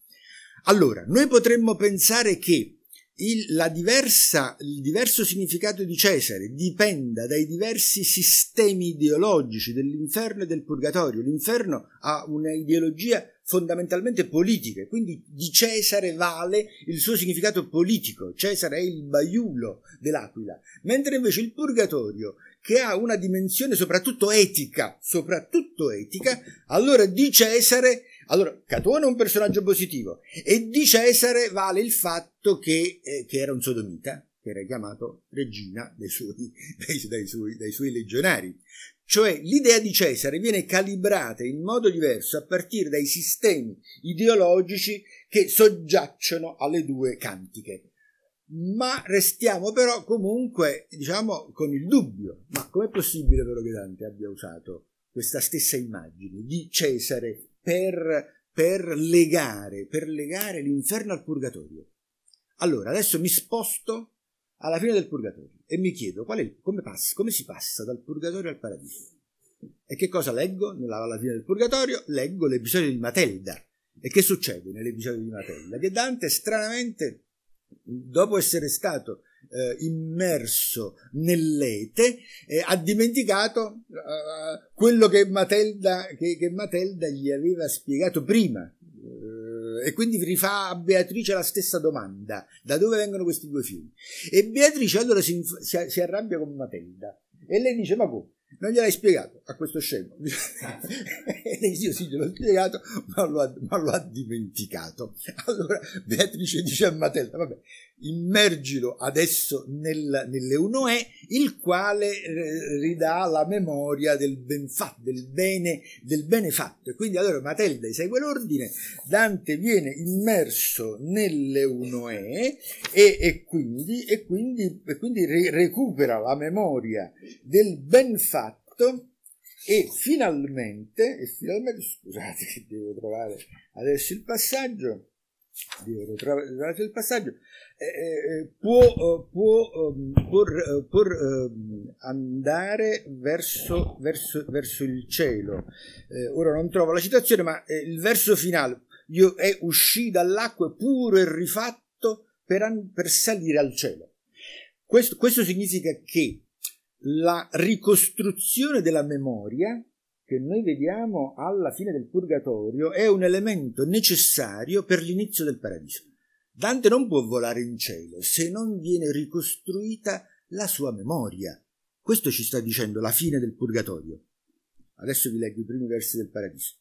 Allora, noi potremmo pensare che il, diversa, il, diverso significato di Cesare dipenda dai diversi sistemi ideologici dell'inferno e del purgatorio. L'inferno ha un'ideologia fondamentalmente politica, quindi di Cesare vale il suo significato politico. Cesare è il baiulo dell'Aquila, mentre invece il purgatorio che ha una dimensione soprattutto etica, soprattutto etica, allora di Cesare allora, Catone è un personaggio positivo e di Cesare vale il fatto che, eh, che era un sodomita, che era chiamato regina dai suoi, dai, dai, suoi, dai suoi legionari. Cioè l'idea di Cesare viene calibrata in modo diverso a partire dai sistemi ideologici che soggiacciono alle due cantiche. Ma restiamo però comunque, diciamo, con il dubbio, ma com'è possibile però che Dante abbia usato questa stessa immagine di Cesare per, per, legare, per legare l'inferno al purgatorio. Allora, adesso mi sposto alla fine del purgatorio e mi chiedo il, come, passi, come, si passa dal purgatorio al paradiso. E che cosa leggo? Nella, alla fine del purgatorio leggo l'episodio di Matelda. E che succede nell'episodio di Matelda? Che Dante stranamente, dopo essere stato eh, immerso nell'ete, eh, ha dimenticato eh, quello che Matelda, che, che Matelda, gli aveva spiegato prima. Eh, e quindi rifà a Beatrice la stessa domanda: da dove vengono questi due fiumi? E Beatrice allora si, si, si arrabbia con Matelda e lei dice: Ma come? Non gliel'hai spiegato a questo scemo. e lei dice: Io sì, gliel'ho spiegato, ma lo, ha, ma lo, ha, dimenticato. Allora Beatrice dice a Matelda: Vabbè, immergilo adesso nel, nell'Eunoe, il quale eh, ridà la memoria del, ben fatto, del, bene, del bene fatto. E quindi allora Matelda esegue l'ordine, Dante viene immerso nell'Eunoe e, e, quindi, e quindi, e quindi re, recupera la memoria del ben fatto e finalmente, e finalmente, scusate che devo trovare adesso il passaggio, devo trovare il passaggio, eh, eh, eh, può, eh, può, può, ehm, può, ehm, andare verso, verso, verso il cielo. Eh, ora non trovo la citazione, ma il verso finale, io è uscì dall'acqua puro e rifatto per, per salire al cielo. Questo, questo significa che la ricostruzione della memoria che noi vediamo alla fine del purgatorio è un elemento necessario per l'inizio del paradiso. Dante non può volare in cielo se non viene ricostruita la sua memoria. Questo ci sta dicendo la fine del purgatorio. Adesso vi leggo i primi versi del paradiso.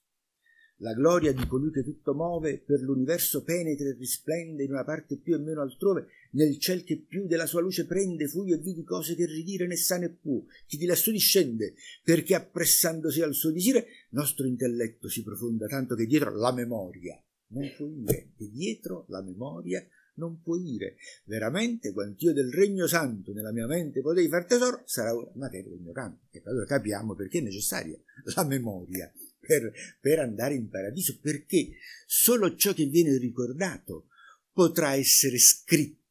La gloria di colui che tutto muove per l'universo penetra e risplende in una parte più e meno altrove, nel ciel che più della sua luce prende, fui e vidi cose che ridire né sa né può, chi di lassù discende, perché appressandosi al suo disire, nostro intelletto si profonda tanto che dietro la memoria non può ire, e dietro la memoria non può ire. Veramente, quant'io del Regno Santo nella mia mente potei far tesoro, sarà una materia del mio campo E allora capiamo perché è necessaria la memoria per, per andare in paradiso, perché solo ciò che viene ricordato potrà essere scritto.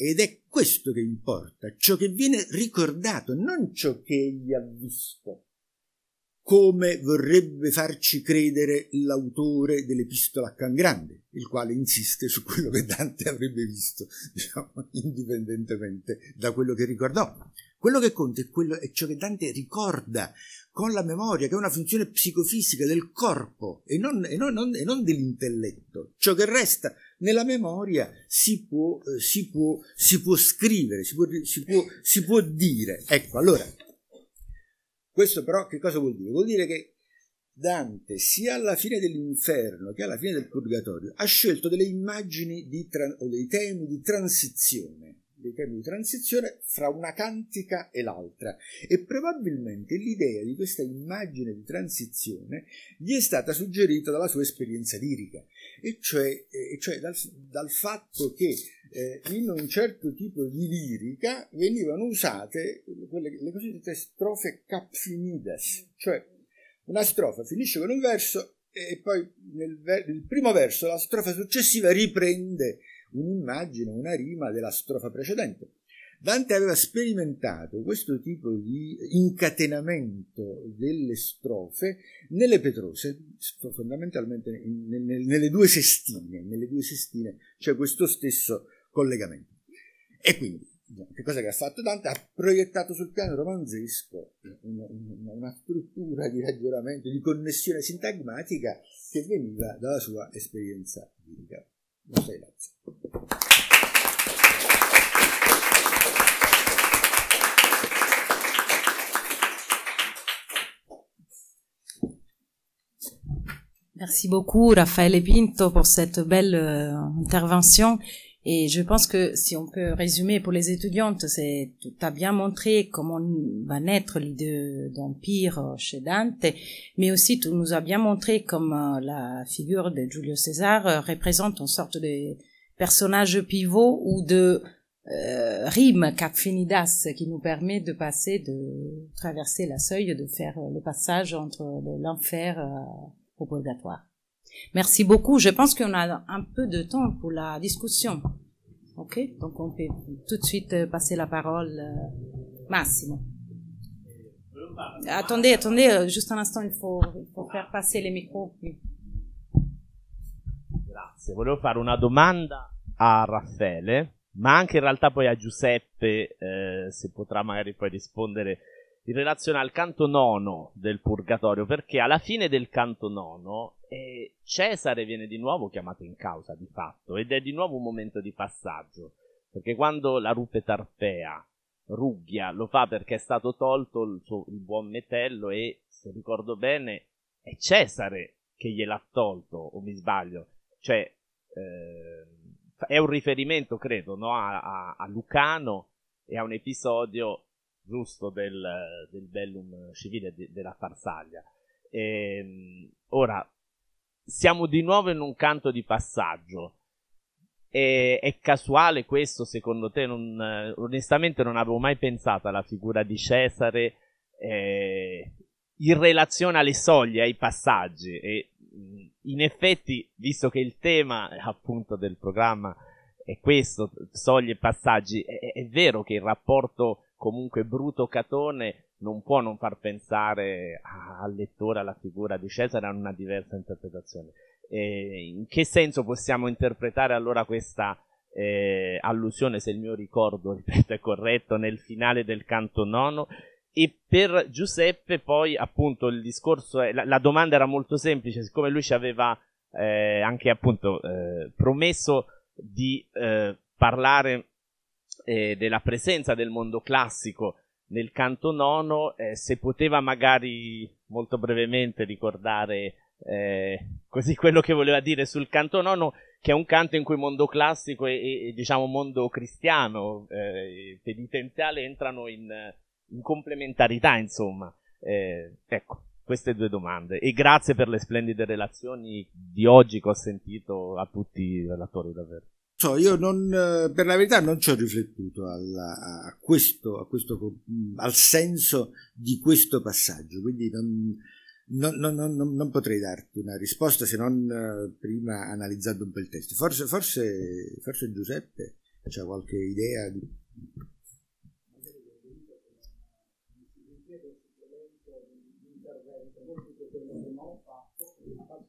Ed è questo che importa, ciò che viene ricordato, non ciò che egli ha visto come vorrebbe farci credere l'autore dell'epistola a Can Grande, il quale insiste su quello che Dante avrebbe visto, diciamo, indipendentemente da quello che ricordò. Quello che conta è, quello, è ciò che Dante ricorda con la memoria, che è una funzione psicofisica del corpo e non, e non, non, e non dell'intelletto. Ciò che resta nella memoria si può, eh, si può, si può scrivere, si può, si può dire. Ecco, allora, questo però che cosa vuol dire? Vuol dire che Dante, sia alla fine dell'inferno che alla fine del purgatorio, ha scelto delle immagini tra- o dei temi di transizione dei tempi di transizione fra una cantica e l'altra e probabilmente l'idea di questa immagine di transizione gli è stata suggerita dalla sua esperienza lirica e cioè, e cioè dal, dal, fatto che eh, in un certo tipo di lirica venivano usate quelle, le cosiddette strofe capfinidas cioè una strofa finisce con un verso e poi nel, nel primo verso la strofa successiva riprende un'immagine, una rima della strofa precedente. Dante aveva sperimentato questo tipo di incatenamento delle strofe nelle Petrose, fondamentalmente nelle due sestine, nelle due sestine c'è cioè questo stesso collegamento. E quindi, che cosa che ha fatto Dante? Ha proiettato sul piano romanzesco una, una, una struttura di ragionamento, di connessione sintagmatica che veniva dalla sua esperienza lirica. Merci beaucoup Raphaël Pinto pour cette belle euh, intervention et je pense que si on peut résumer pour les étudiantes, c'est as bien montré comment va naître l'idée d'empire chez Dante, mais aussi tu nous as bien montré comment euh, la figure de Julio César euh, représente une sorte de personnage pivot ou de euh, rime capfinidas qui nous permet de passer, de traverser la seuil, de faire le passage entre l'enfer au purgatoire. Merci beaucoup. Je pense qu'on a un peu de temps pour la discussion. OK Donc, on peut tout de suite euh, passer la parole euh, Massimo. Attendez, attendez, euh, juste un instant, il faut, faire passer les micros. Grazie. Volevo fare una domanda a Raffaele, ma anche in realtà poi a Giuseppe, si eh, se potrà magari poi rispondere in relazione al canto nono del Purgatorio, perché alla fine del canto nono eh, Cesare viene di nuovo chiamato in causa di fatto ed è di nuovo un momento di passaggio, perché quando la rupe Tarpea Rugghia lo fa perché è stato tolto il, suo, il buon metello e, se ricordo bene, è Cesare che gliel'ha tolto, o mi sbaglio, cioè eh, è un riferimento, credo, no? a, a, a Lucano e a un episodio giusto del, del bellum civile de, della farsaglia. E, ehm, ora, siamo di nuovo in un canto di passaggio. E, è casuale questo, secondo te? Non, onestamente non avevo mai pensato alla figura di Cesare eh, in relazione alle soglie, ai passaggi. E in effetti, visto che il tema appunto del programma è questo, soglie e passaggi, è, è vero che il rapporto comunque Bruto Catone non può non far pensare al lettore alla figura di Cesare a una diversa interpretazione. E in che senso possiamo interpretare allora questa eh, allusione, se il mio ricordo ripeto, è corretto, nel finale del canto nono? E per Giuseppe poi appunto il discorso, è, la, la domanda era molto semplice, siccome lui ci aveva eh, anche appunto eh, promesso di eh, parlare eh, della presenza del mondo classico nel canto nono, eh, se poteva magari molto brevemente ricordare eh, così quello che voleva dire sul canto nono, che è un canto in cui mondo classico e, e diciamo mondo cristiano eh, penitenziale entrano in, in complementarità, insomma. Eh, ecco, queste due domande. E grazie per le splendide relazioni di oggi che ho sentito a tutti i relatori davvero. So, io non, eh, per la verità non ci ho riflettuto alla, a questo, a questo, mm, al senso di questo passaggio, quindi non, non, non, non, potrei darti una risposta se non eh, prima analizzando un po' il testo. Forse, forse, forse Giuseppe ha qualche idea di...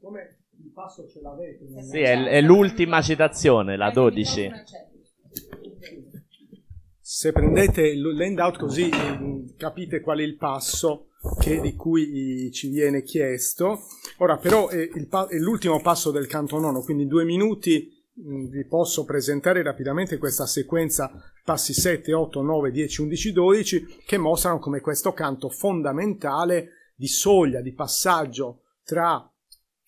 Come passo ce l'avete. Sì, è, è l'ultima citazione, la 12. Cioè, Se prendete l'handout così mm, capite qual è il passo che, di cui ci viene chiesto. Ora però è, è l'ultimo passo del canto nono, quindi in due minuti mm, vi posso presentare rapidamente questa sequenza passi 7, 8, 9, 10, 11, 12 che mostrano come questo canto fondamentale di soglia, di passaggio tra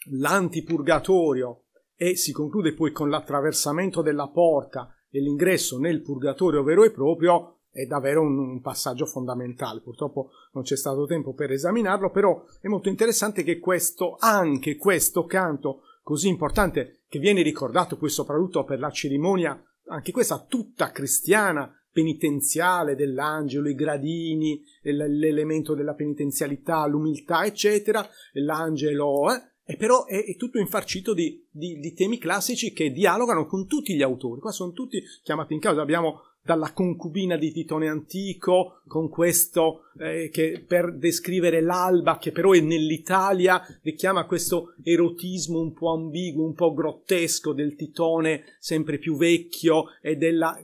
l'antipurgatorio e si conclude poi con l'attraversamento della porta e l'ingresso nel purgatorio vero e proprio è davvero un, un, passaggio fondamentale. Purtroppo non c'è stato tempo per esaminarlo, però è molto interessante che questo, anche questo canto così importante che viene ricordato poi soprattutto per la cerimonia, anche questa tutta cristiana, penitenziale dell'angelo, i gradini, l'elemento della penitenzialità, l'umiltà, eccetera, l'angelo, eh, e però è, è tutto infarcito di, di, di, temi classici che dialogano con tutti gli autori. Qua sono tutti chiamati in causa. Abbiamo dalla concubina di Titone Antico, con questo eh, che per descrivere l'alba, che però è nell'Italia, richiama questo erotismo un po' ambiguo, un po' grottesco del Titone sempre più vecchio e della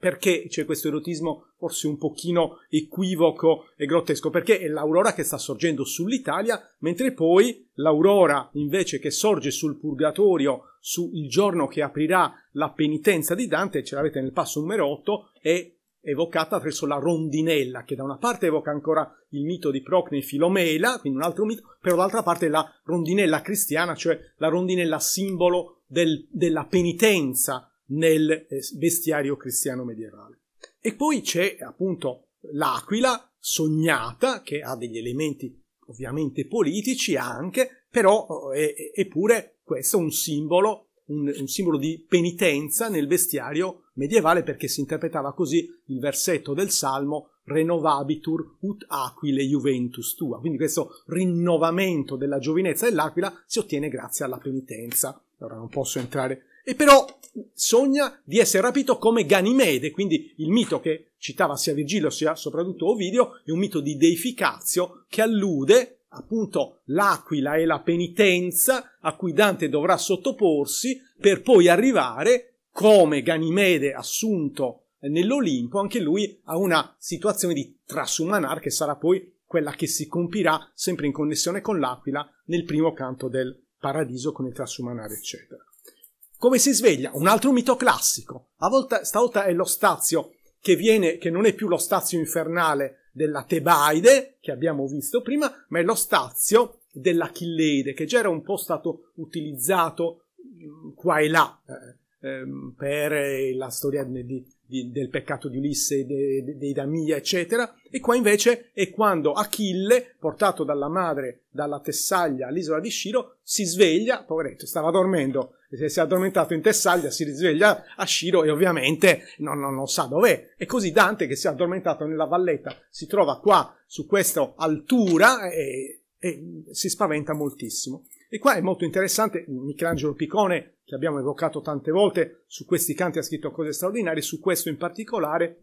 perché c'è questo erotismo forse un pochino equivoco e grottesco, perché è l'aurora che sta sorgendo sull'Italia, mentre poi l'aurora invece che sorge sul purgatorio, sul giorno che aprirà la penitenza di Dante, ce l'avete nel passo numero 8, è evocata attraverso la rondinella, che da una parte evoca ancora il mito di Procne e Filomela, quindi un altro mito, però dall'altra parte la rondinella cristiana, cioè la rondinella simbolo del, della penitenza nel eh, bestiario cristiano medievale. E poi c'è appunto l'aquila sognata che ha degli elementi ovviamente politici anche, però eh, eppure questo è un simbolo, un, un simbolo di penitenza nel bestiario medievale perché si interpretava così il versetto del Salmo renovabitur ut aquile juventus tua. Quindi questo rinnovamento della giovinezza dell'aquila si ottiene grazie alla penitenza. Ora non posso entrare e però sogna di essere rapito come Ganimede, quindi il mito che citava sia Virgilio sia soprattutto Ovidio è un mito di deificazio che allude appunto l'aquila e la penitenza a cui Dante dovrà sottoporsi per poi arrivare, come Ganimede assunto nell'Olimpo, anche lui a una situazione di trasumanar che sarà poi quella che si compirà sempre in connessione con l'aquila nel primo canto del paradiso con il trasumanare eccetera. Come si sveglia? Un altro mito classico. A volta, stavolta è lo stazio che viene, che non è più lo stazio infernale della Tebaide, che abbiamo visto prima, ma è lo stazio dell'Achilleide, che già era un po' stato utilizzato mm, qua e là eh, ehm, per eh, la storia di, di, del peccato di Ulisse, dei Damia, eccetera. E qua invece è quando Achille, portato dalla madre, dalla Tessaglia all'isola di Sciro, si sveglia, poveretto, stava dormendo si è addormentato in Tessaglia, si risveglia a Sciro e ovviamente non, non, non sa dov'è. E così Dante che si è addormentato nella valletta si trova qua su questa altura e, e si spaventa moltissimo. E qua è molto interessante Michelangelo Picone, che abbiamo evocato tante volte, su questi canti ha scritto cose straordinarie, su questo in particolare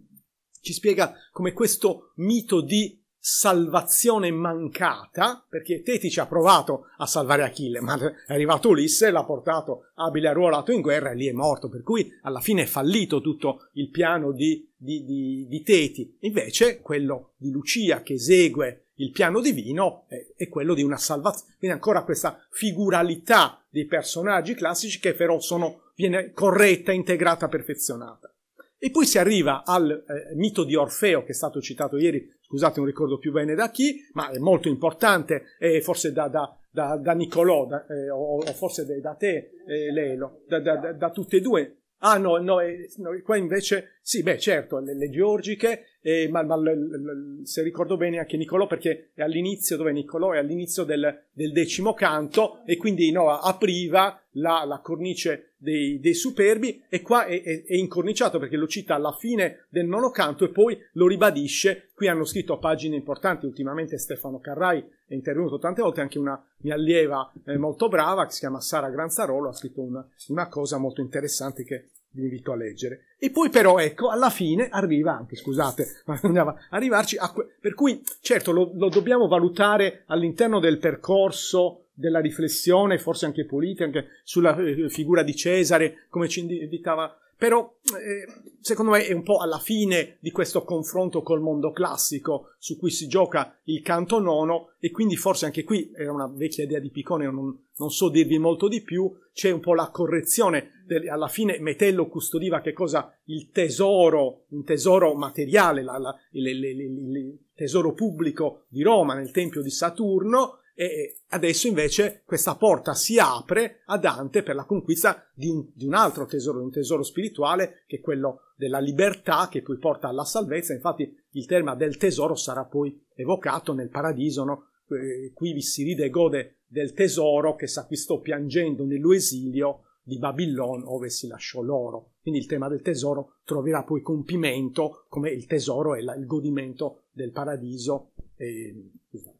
ci spiega come questo mito di salvazione mancata, perché Teti ci ha provato a salvare Achille, ma è arrivato Ulisse, l'ha portato abile arruolato in guerra e lì è morto, per cui alla fine è fallito tutto il piano di, di, di, di Teti. Invece quello di Lucia che esegue il piano divino è, è quello di una salvazione, quindi ancora questa figuralità dei personaggi classici che però sono, viene corretta, integrata, perfezionata. E poi si arriva al eh, mito di Orfeo che è stato citato ieri, scusate non ricordo più bene da chi, ma è molto importante, eh, forse da, da, da, da Nicolò eh, o, o, forse da te eh, Lelo, da, tutte e due. Ah no, no, eh, no, qua invece sì, beh certo, le, le georgiche, eh, ma, ma l, l, se ricordo bene anche Nicolò perché è all'inizio, dove Nicolò è all'inizio del, del, decimo canto e quindi no, apriva la, la cornice dei, dei superbi e qua è, è, è, incorniciato perché lo cita alla fine del nono canto e poi lo ribadisce. Qui hanno scritto a pagine importanti, ultimamente Stefano Carrai è intervenuto tante volte, anche una mia allieva eh, molto brava che si chiama Sara Granzarolo ha scritto una, una cosa molto interessante che vi invito a leggere. E poi però, ecco, alla fine arriva anche, scusate, ma andava a arrivarci, a que- per cui certo lo, lo dobbiamo valutare all'interno del percorso della riflessione, forse anche politica, anche sulla eh, figura di Cesare, come ci invitava. Però, eh, secondo me, è un po' alla fine di questo confronto col mondo classico su cui si gioca il canto nono, e quindi forse anche qui era una vecchia idea di Picone, non, non so dirvi molto di più, c'è un po' la correzione. Del, alla fine Metello custodiva che cosa? Il tesoro, un tesoro materiale, la, la, il, il, il, il tesoro pubblico di Roma nel Tempio di Saturno, e adesso invece questa porta si apre a Dante per la conquista di un, di un altro tesoro, di un tesoro spirituale che è quello della libertà che poi porta alla salvezza. Infatti il tema del tesoro sarà poi evocato nel paradiso, no? Eh, qui vi si ride e gode del tesoro che s'acquistò piangendo nell'esilio di Babilon dove si lasciò l'oro. Quindi il tema del tesoro troverà poi compimento come il tesoro è la, il godimento del paradiso. E,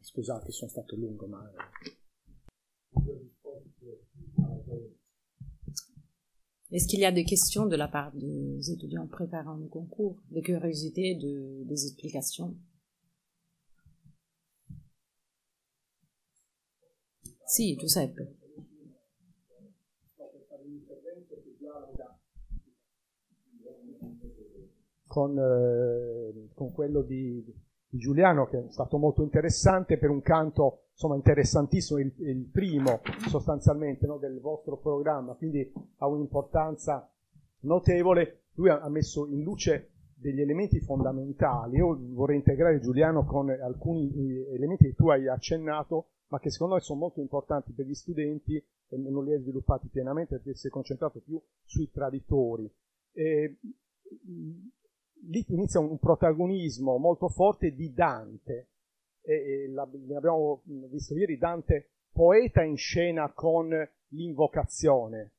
scusate, sono stato lungo, ma... Eh. Est-ce qu'il y a des questions de la part des étudiants préparant le concours, des curiosités, de, des explications Sì, Giuseppe. Con, eh, con quello di, di Giuliano, che è stato molto interessante per un canto insomma, interessantissimo, il, il primo sostanzialmente no, del vostro programma, quindi ha un'importanza notevole. Lui ha, ha messo in luce degli elementi fondamentali. Io vorrei integrare Giuliano con alcuni eh, elementi che tu hai accennato, ma che secondo me sono molto importanti per gli studenti e non li hai sviluppati pienamente perché si è concentrato più sui traditori. E, lì inizia un protagonismo molto forte di Dante. E, e la, ne abbiamo visto ieri Dante poeta in scena con l'invocazione,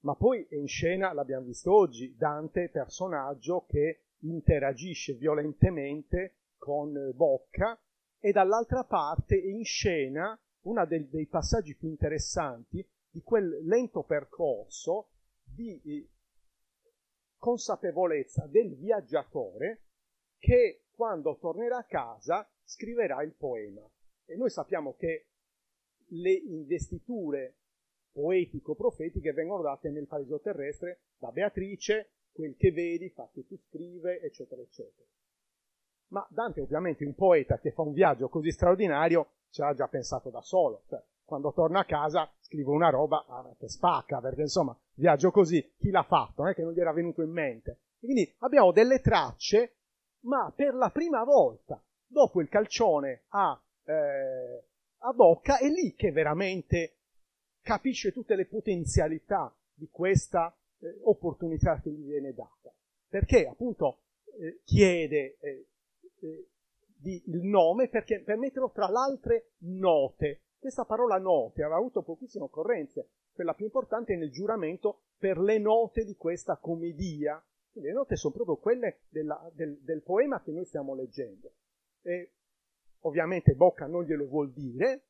ma poi è in scena, l'abbiamo visto oggi, Dante personaggio che interagisce violentemente con Bocca e dall'altra parte è in scena uno dei, dei passaggi più interessanti di quel lento percorso di eh, consapevolezza del viaggiatore che quando tornerà a casa scriverà il poema. E noi sappiamo che le investiture poetico-profetiche vengono date nel paradiso terrestre da Beatrice, quel che vedi, fa che tu scrive, eccetera, eccetera. Ma Dante ovviamente un poeta che fa un viaggio così straordinario ce l'ha già pensato da solo, cioè quando torno a casa scrivo una roba ah, che spacca, perché insomma viaggio così, chi l'ha fatto? Non è che non gli era venuto in mente. Quindi abbiamo delle tracce, ma per la prima volta, dopo il calcione a, eh, a Bocca, è lì che veramente capisce tutte le potenzialità di questa eh, opportunità che gli viene data. Perché appunto eh, chiede eh, eh, di, il nome perché, per metterlo tra le altre note questa parola note aveva avuto pochissime occorrenze, quella più importante è nel giuramento per le note di questa commedia. le note sono proprio quelle della, del, del, poema che noi stiamo leggendo. E ovviamente Bocca non glielo vuol dire,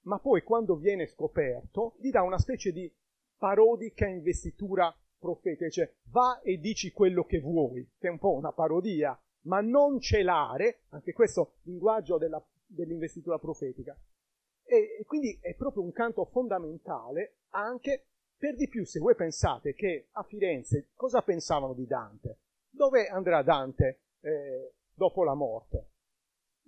ma poi quando viene scoperto gli dà una specie di parodica investitura profetica, cioè va e dici quello che vuoi, che è un po' una parodia, ma non celare, anche questo linguaggio della, dell'investitura profetica, e, quindi è proprio un canto fondamentale anche per di più se voi pensate che a Firenze cosa pensavano di Dante? Dove andrà Dante eh, dopo la morte?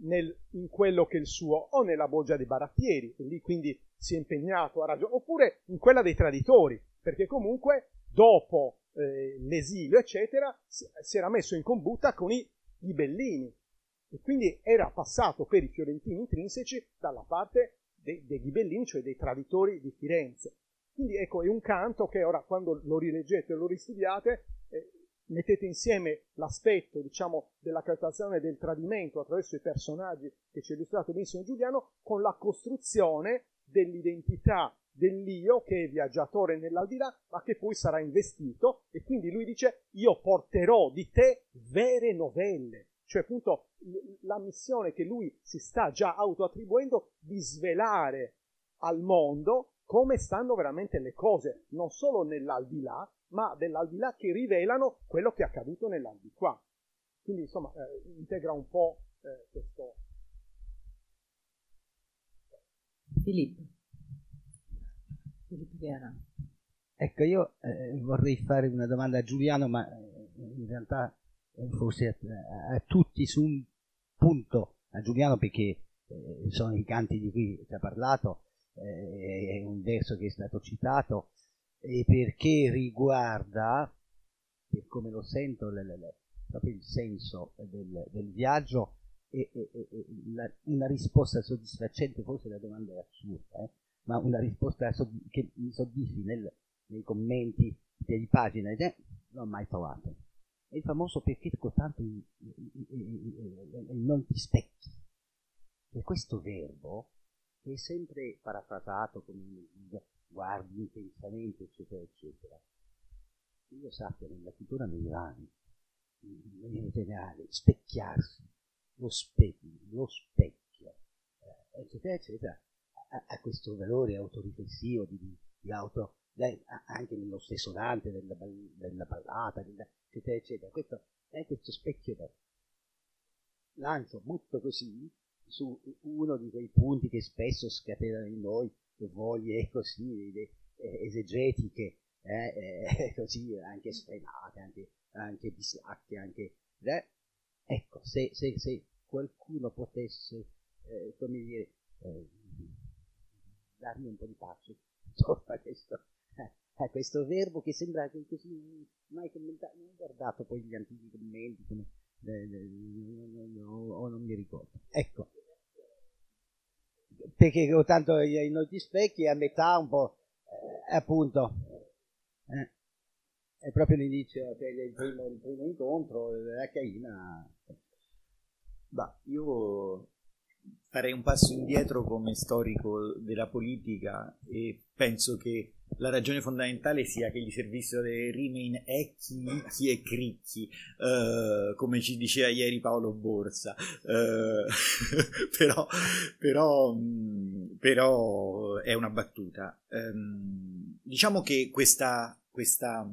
Nel, in quello che è il suo, o nella bolgia dei barattieri, e lì quindi si è impegnato a ragionare, oppure in quella dei traditori, perché comunque dopo eh, l'esilio, eccetera, si, si, era messo in combutta con i ghibellini e quindi era passato per i fiorentini intrinseci dalla parte dei, dei ghibellini, cioè dei traditori di Firenze. Quindi ecco, è un canto che ora quando lo rileggete e lo ristudiate, eh, mettete insieme l'aspetto, diciamo, della calcolazione del tradimento attraverso i personaggi che ci ha illustrato benissimo Giuliano, con la costruzione dell'identità dell'io che è viaggiatore nell'aldilà, ma che poi sarà investito e quindi lui dice io porterò di te vere novelle, cioè appunto la missione che lui si sta già autoattribuendo di svelare al mondo come stanno veramente le cose, non solo nell'aldilà, ma dell'aldilà che rivelano quello che è accaduto nell'aldilà. Quindi insomma eh, integra un po' eh, questo. Filippo. Filippo Viana. Ecco, io eh, vorrei fare una domanda a Giuliano, ma eh, in realtà forse a, a tutti su un punto a Giuliano perché eh, sono i canti di cui ci ha parlato, eh, è un verso che è stato citato, e perché riguarda, per come lo sento, le, le, le, proprio il senso del, del viaggio e, e, e la, una risposta soddisfacente, forse la domanda è assurda, eh, ma una risposta sodd- che mi soddisfi nel, nei commenti di pagina, eh, non l'ho mai trovato è il famoso perché tanto i, non ti specchi. E questo verbo, che è sempre parafrasato come guardi intensamente, eccetera, eccetera, io sappia nella cultura medievale, in maniera generale, specchiarsi, lo specchio, lo specchio, eh, eccetera, eccetera, ha, questo valore autoriflessivo di, di auto, anche nello stesso Dante, della, della ballata, della, eccetera, eccetera. Questo è questo specchio d'oro. Lancio molto così su uno di quei punti che spesso scatenano in noi voglie così eh, esegetiche, eh, eh, così anche sfrenate, anche, anche bislacche, anche... Eh. Ecco, se, se, se, qualcuno potesse, eh, come dire, eh, darmi un po' di pace intorno questo, eh, questo verbo che sembra che così mai commentato, non ho guardato poi gli antichi commenti come, eh, eh, eh o non mi ricordo. Ecco, perché ho tanto i noti specchi a metà un po', eh, appunto, eh, è proprio l'inizio, del cioè, primo, il primo incontro, la Caina. Bah, io farei un passo indietro come storico della politica e penso che la ragione fondamentale sia che gli servissero dei remain ecchi, nicchi e cricchi, uh, come ci diceva ieri Paolo Borsa. Uh, però, però, mm, però, è una battuta. Um, diciamo che questa, questa,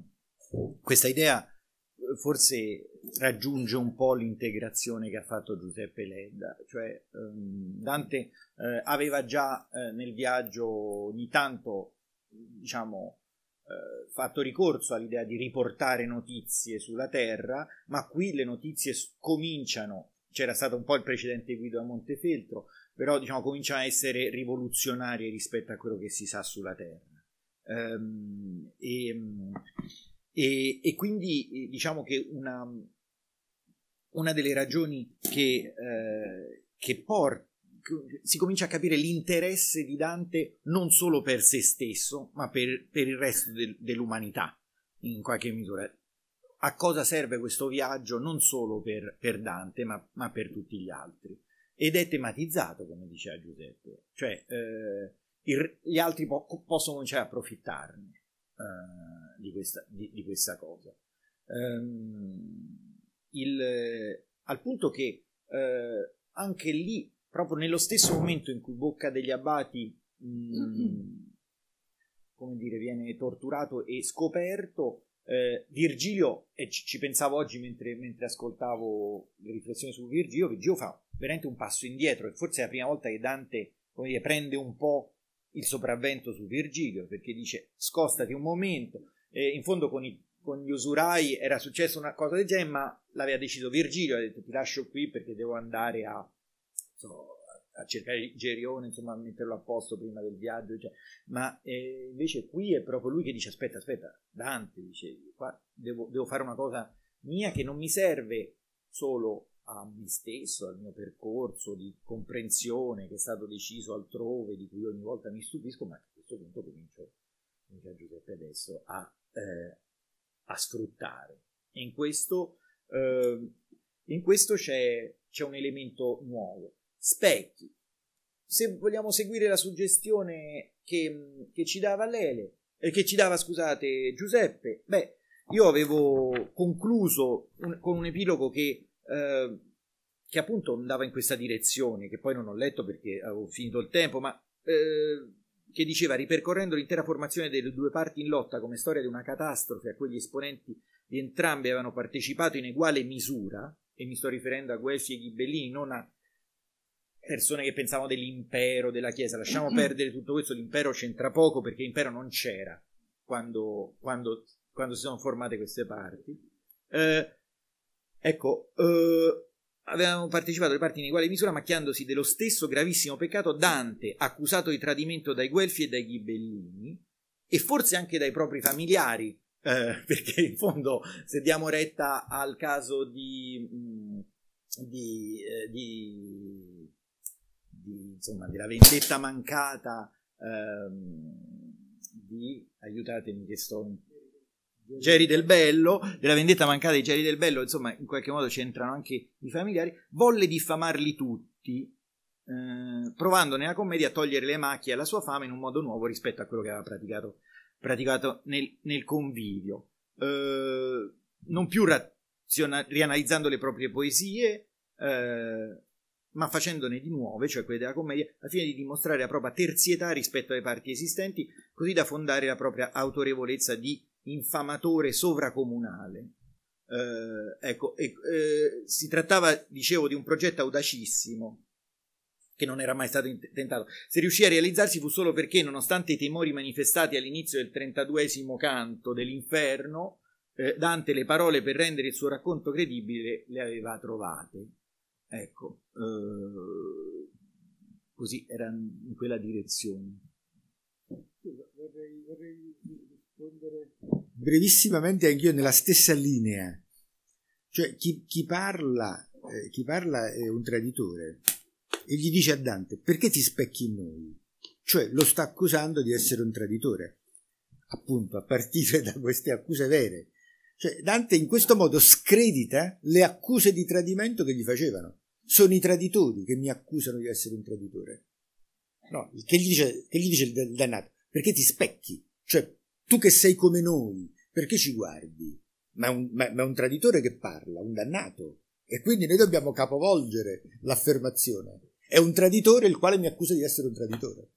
questa idea eh, forse raggiunge un po' l'integrazione che ha fatto Giuseppe Ledda, cioè um, Dante eh, aveva già eh, nel viaggio ogni tanto diciamo, eh, fatto ricorso all'idea di riportare notizie sulla Terra, ma qui le notizie cominciano, c'era stato un po' il precedente Guido a Montefeltro, però diciamo, cominciano a essere rivoluzionarie rispetto a quello che si sa sulla Terra. Ehm, e, e, e, quindi diciamo che una, una delle ragioni che, eh, che porta si comincia a capire l'interesse di Dante non solo per se stesso, ma per, per il resto del, dell'umanità, in qualche misura. A cosa serve questo viaggio non solo per, per Dante, ma, ma, per tutti gli altri. Ed è tematizzato, come diceva Giuseppe, cioè eh, il, gli altri po- possono cominciare a approfittarne eh, di, questa, di, di, questa, cosa. Um, il, al punto che eh, anche lì proprio nello stesso momento in cui Bocca degli Abati mh, mm, come dire, viene torturato e scoperto, eh, Virgilio, e ci, ci pensavo oggi mentre, mentre, ascoltavo le riflessioni su Virgilio, Virgilio fa veramente un passo indietro e forse è la prima volta che Dante come dire, prende un po' il sopravvento su Virgilio perché dice scostati un momento, eh, in fondo con, i, con gli usurai era successa una cosa del genere ma l'aveva deciso Virgilio, ha detto ti lascio qui perché devo andare a so, a cercare Gerione, insomma, a metterlo a posto prima del viaggio, cioè, ma eh, invece qui è proprio lui che dice aspetta, aspetta, Dante dice qua devo, devo, fare una cosa mia che non mi serve solo a me stesso, al mio percorso di comprensione che è stato deciso altrove, di cui ogni volta mi stupisco, ma a questo punto comincio, comincio Giuseppe adesso a, eh, a sfruttare. E in questo, eh, in questo c'è, c'è un elemento nuovo specchi. Se vogliamo seguire la suggestione che, che ci dava Lele, eh, che ci dava, scusate, Giuseppe, beh, io avevo concluso un, con un epilogo che, eh, che appunto andava in questa direzione, che poi non ho letto perché avevo finito il tempo, ma eh, che diceva ripercorrendo l'intera formazione delle due parti in lotta come storia di una catastrofe a cui gli esponenti di entrambi avevano partecipato in uguale misura, e mi sto riferendo a Guelfi e Ghibellini, non a persone che pensavano dell'impero, della Chiesa. Lasciamo perdere tutto questo, l'impero c'entra poco perché l'impero non c'era quando, quando, quando si sono formate queste parti. Eh, ecco, eh, avevano partecipato alle parti in uguale misura, macchiandosi dello stesso gravissimo peccato Dante, accusato di tradimento dai Guelfi e dai Ghibellini, e forse anche dai propri familiari, eh, perché in fondo, se diamo retta al caso di, mm, di, eh, di di, insomma, della vendetta mancata, ehm, di, aiutatemi che sto Jerry del Bello, della vendetta mancata di Jerry del Bello, insomma, in qualche modo c'entrano anche i familiari, volle diffamarli tutti, eh, provando nella commedia a togliere le macchie alla sua fama in un modo nuovo rispetto a quello che aveva praticato, praticato nel, nel, convivio. Eh, non più raziona- rianalizzando le proprie poesie, eh, ma facendone di nuove, cioè quelle della commedia, al fine di dimostrare la propria terzietà rispetto alle parti esistenti, così da fondare la propria autorevolezza di infamatore sovracomunale. Eh, ecco, eh, si trattava, dicevo, di un progetto audacissimo che non era mai stato tentato. Se riuscì a realizzarsi fu solo perché, nonostante i temori manifestati all'inizio del 32 canto dell'Inferno, eh, Dante le parole per rendere il suo racconto credibile le aveva trovate. Ecco, eh, così era in quella direzione. vorrei, vorrei rispondere brevissimamente anch'io nella stessa linea. Cioè, chi, chi parla, eh, chi parla è un traditore e gli dice a Dante perché ti specchi in noi? Cioè, lo sta accusando di essere un traditore, appunto, a partire da queste accuse vere cioè, Dante in questo modo scredita le accuse di tradimento che gli facevano. Sono i traditori che mi accusano di essere un traditore. No, che gli dice, che gli dice il dannato? Perché ti specchi? Cioè, tu che sei come noi, perché ci guardi? Ma è un, ma, ma è un traditore che parla, un dannato. E quindi noi dobbiamo capovolgere l'affermazione. È un traditore il quale mi accusa di essere un traditore.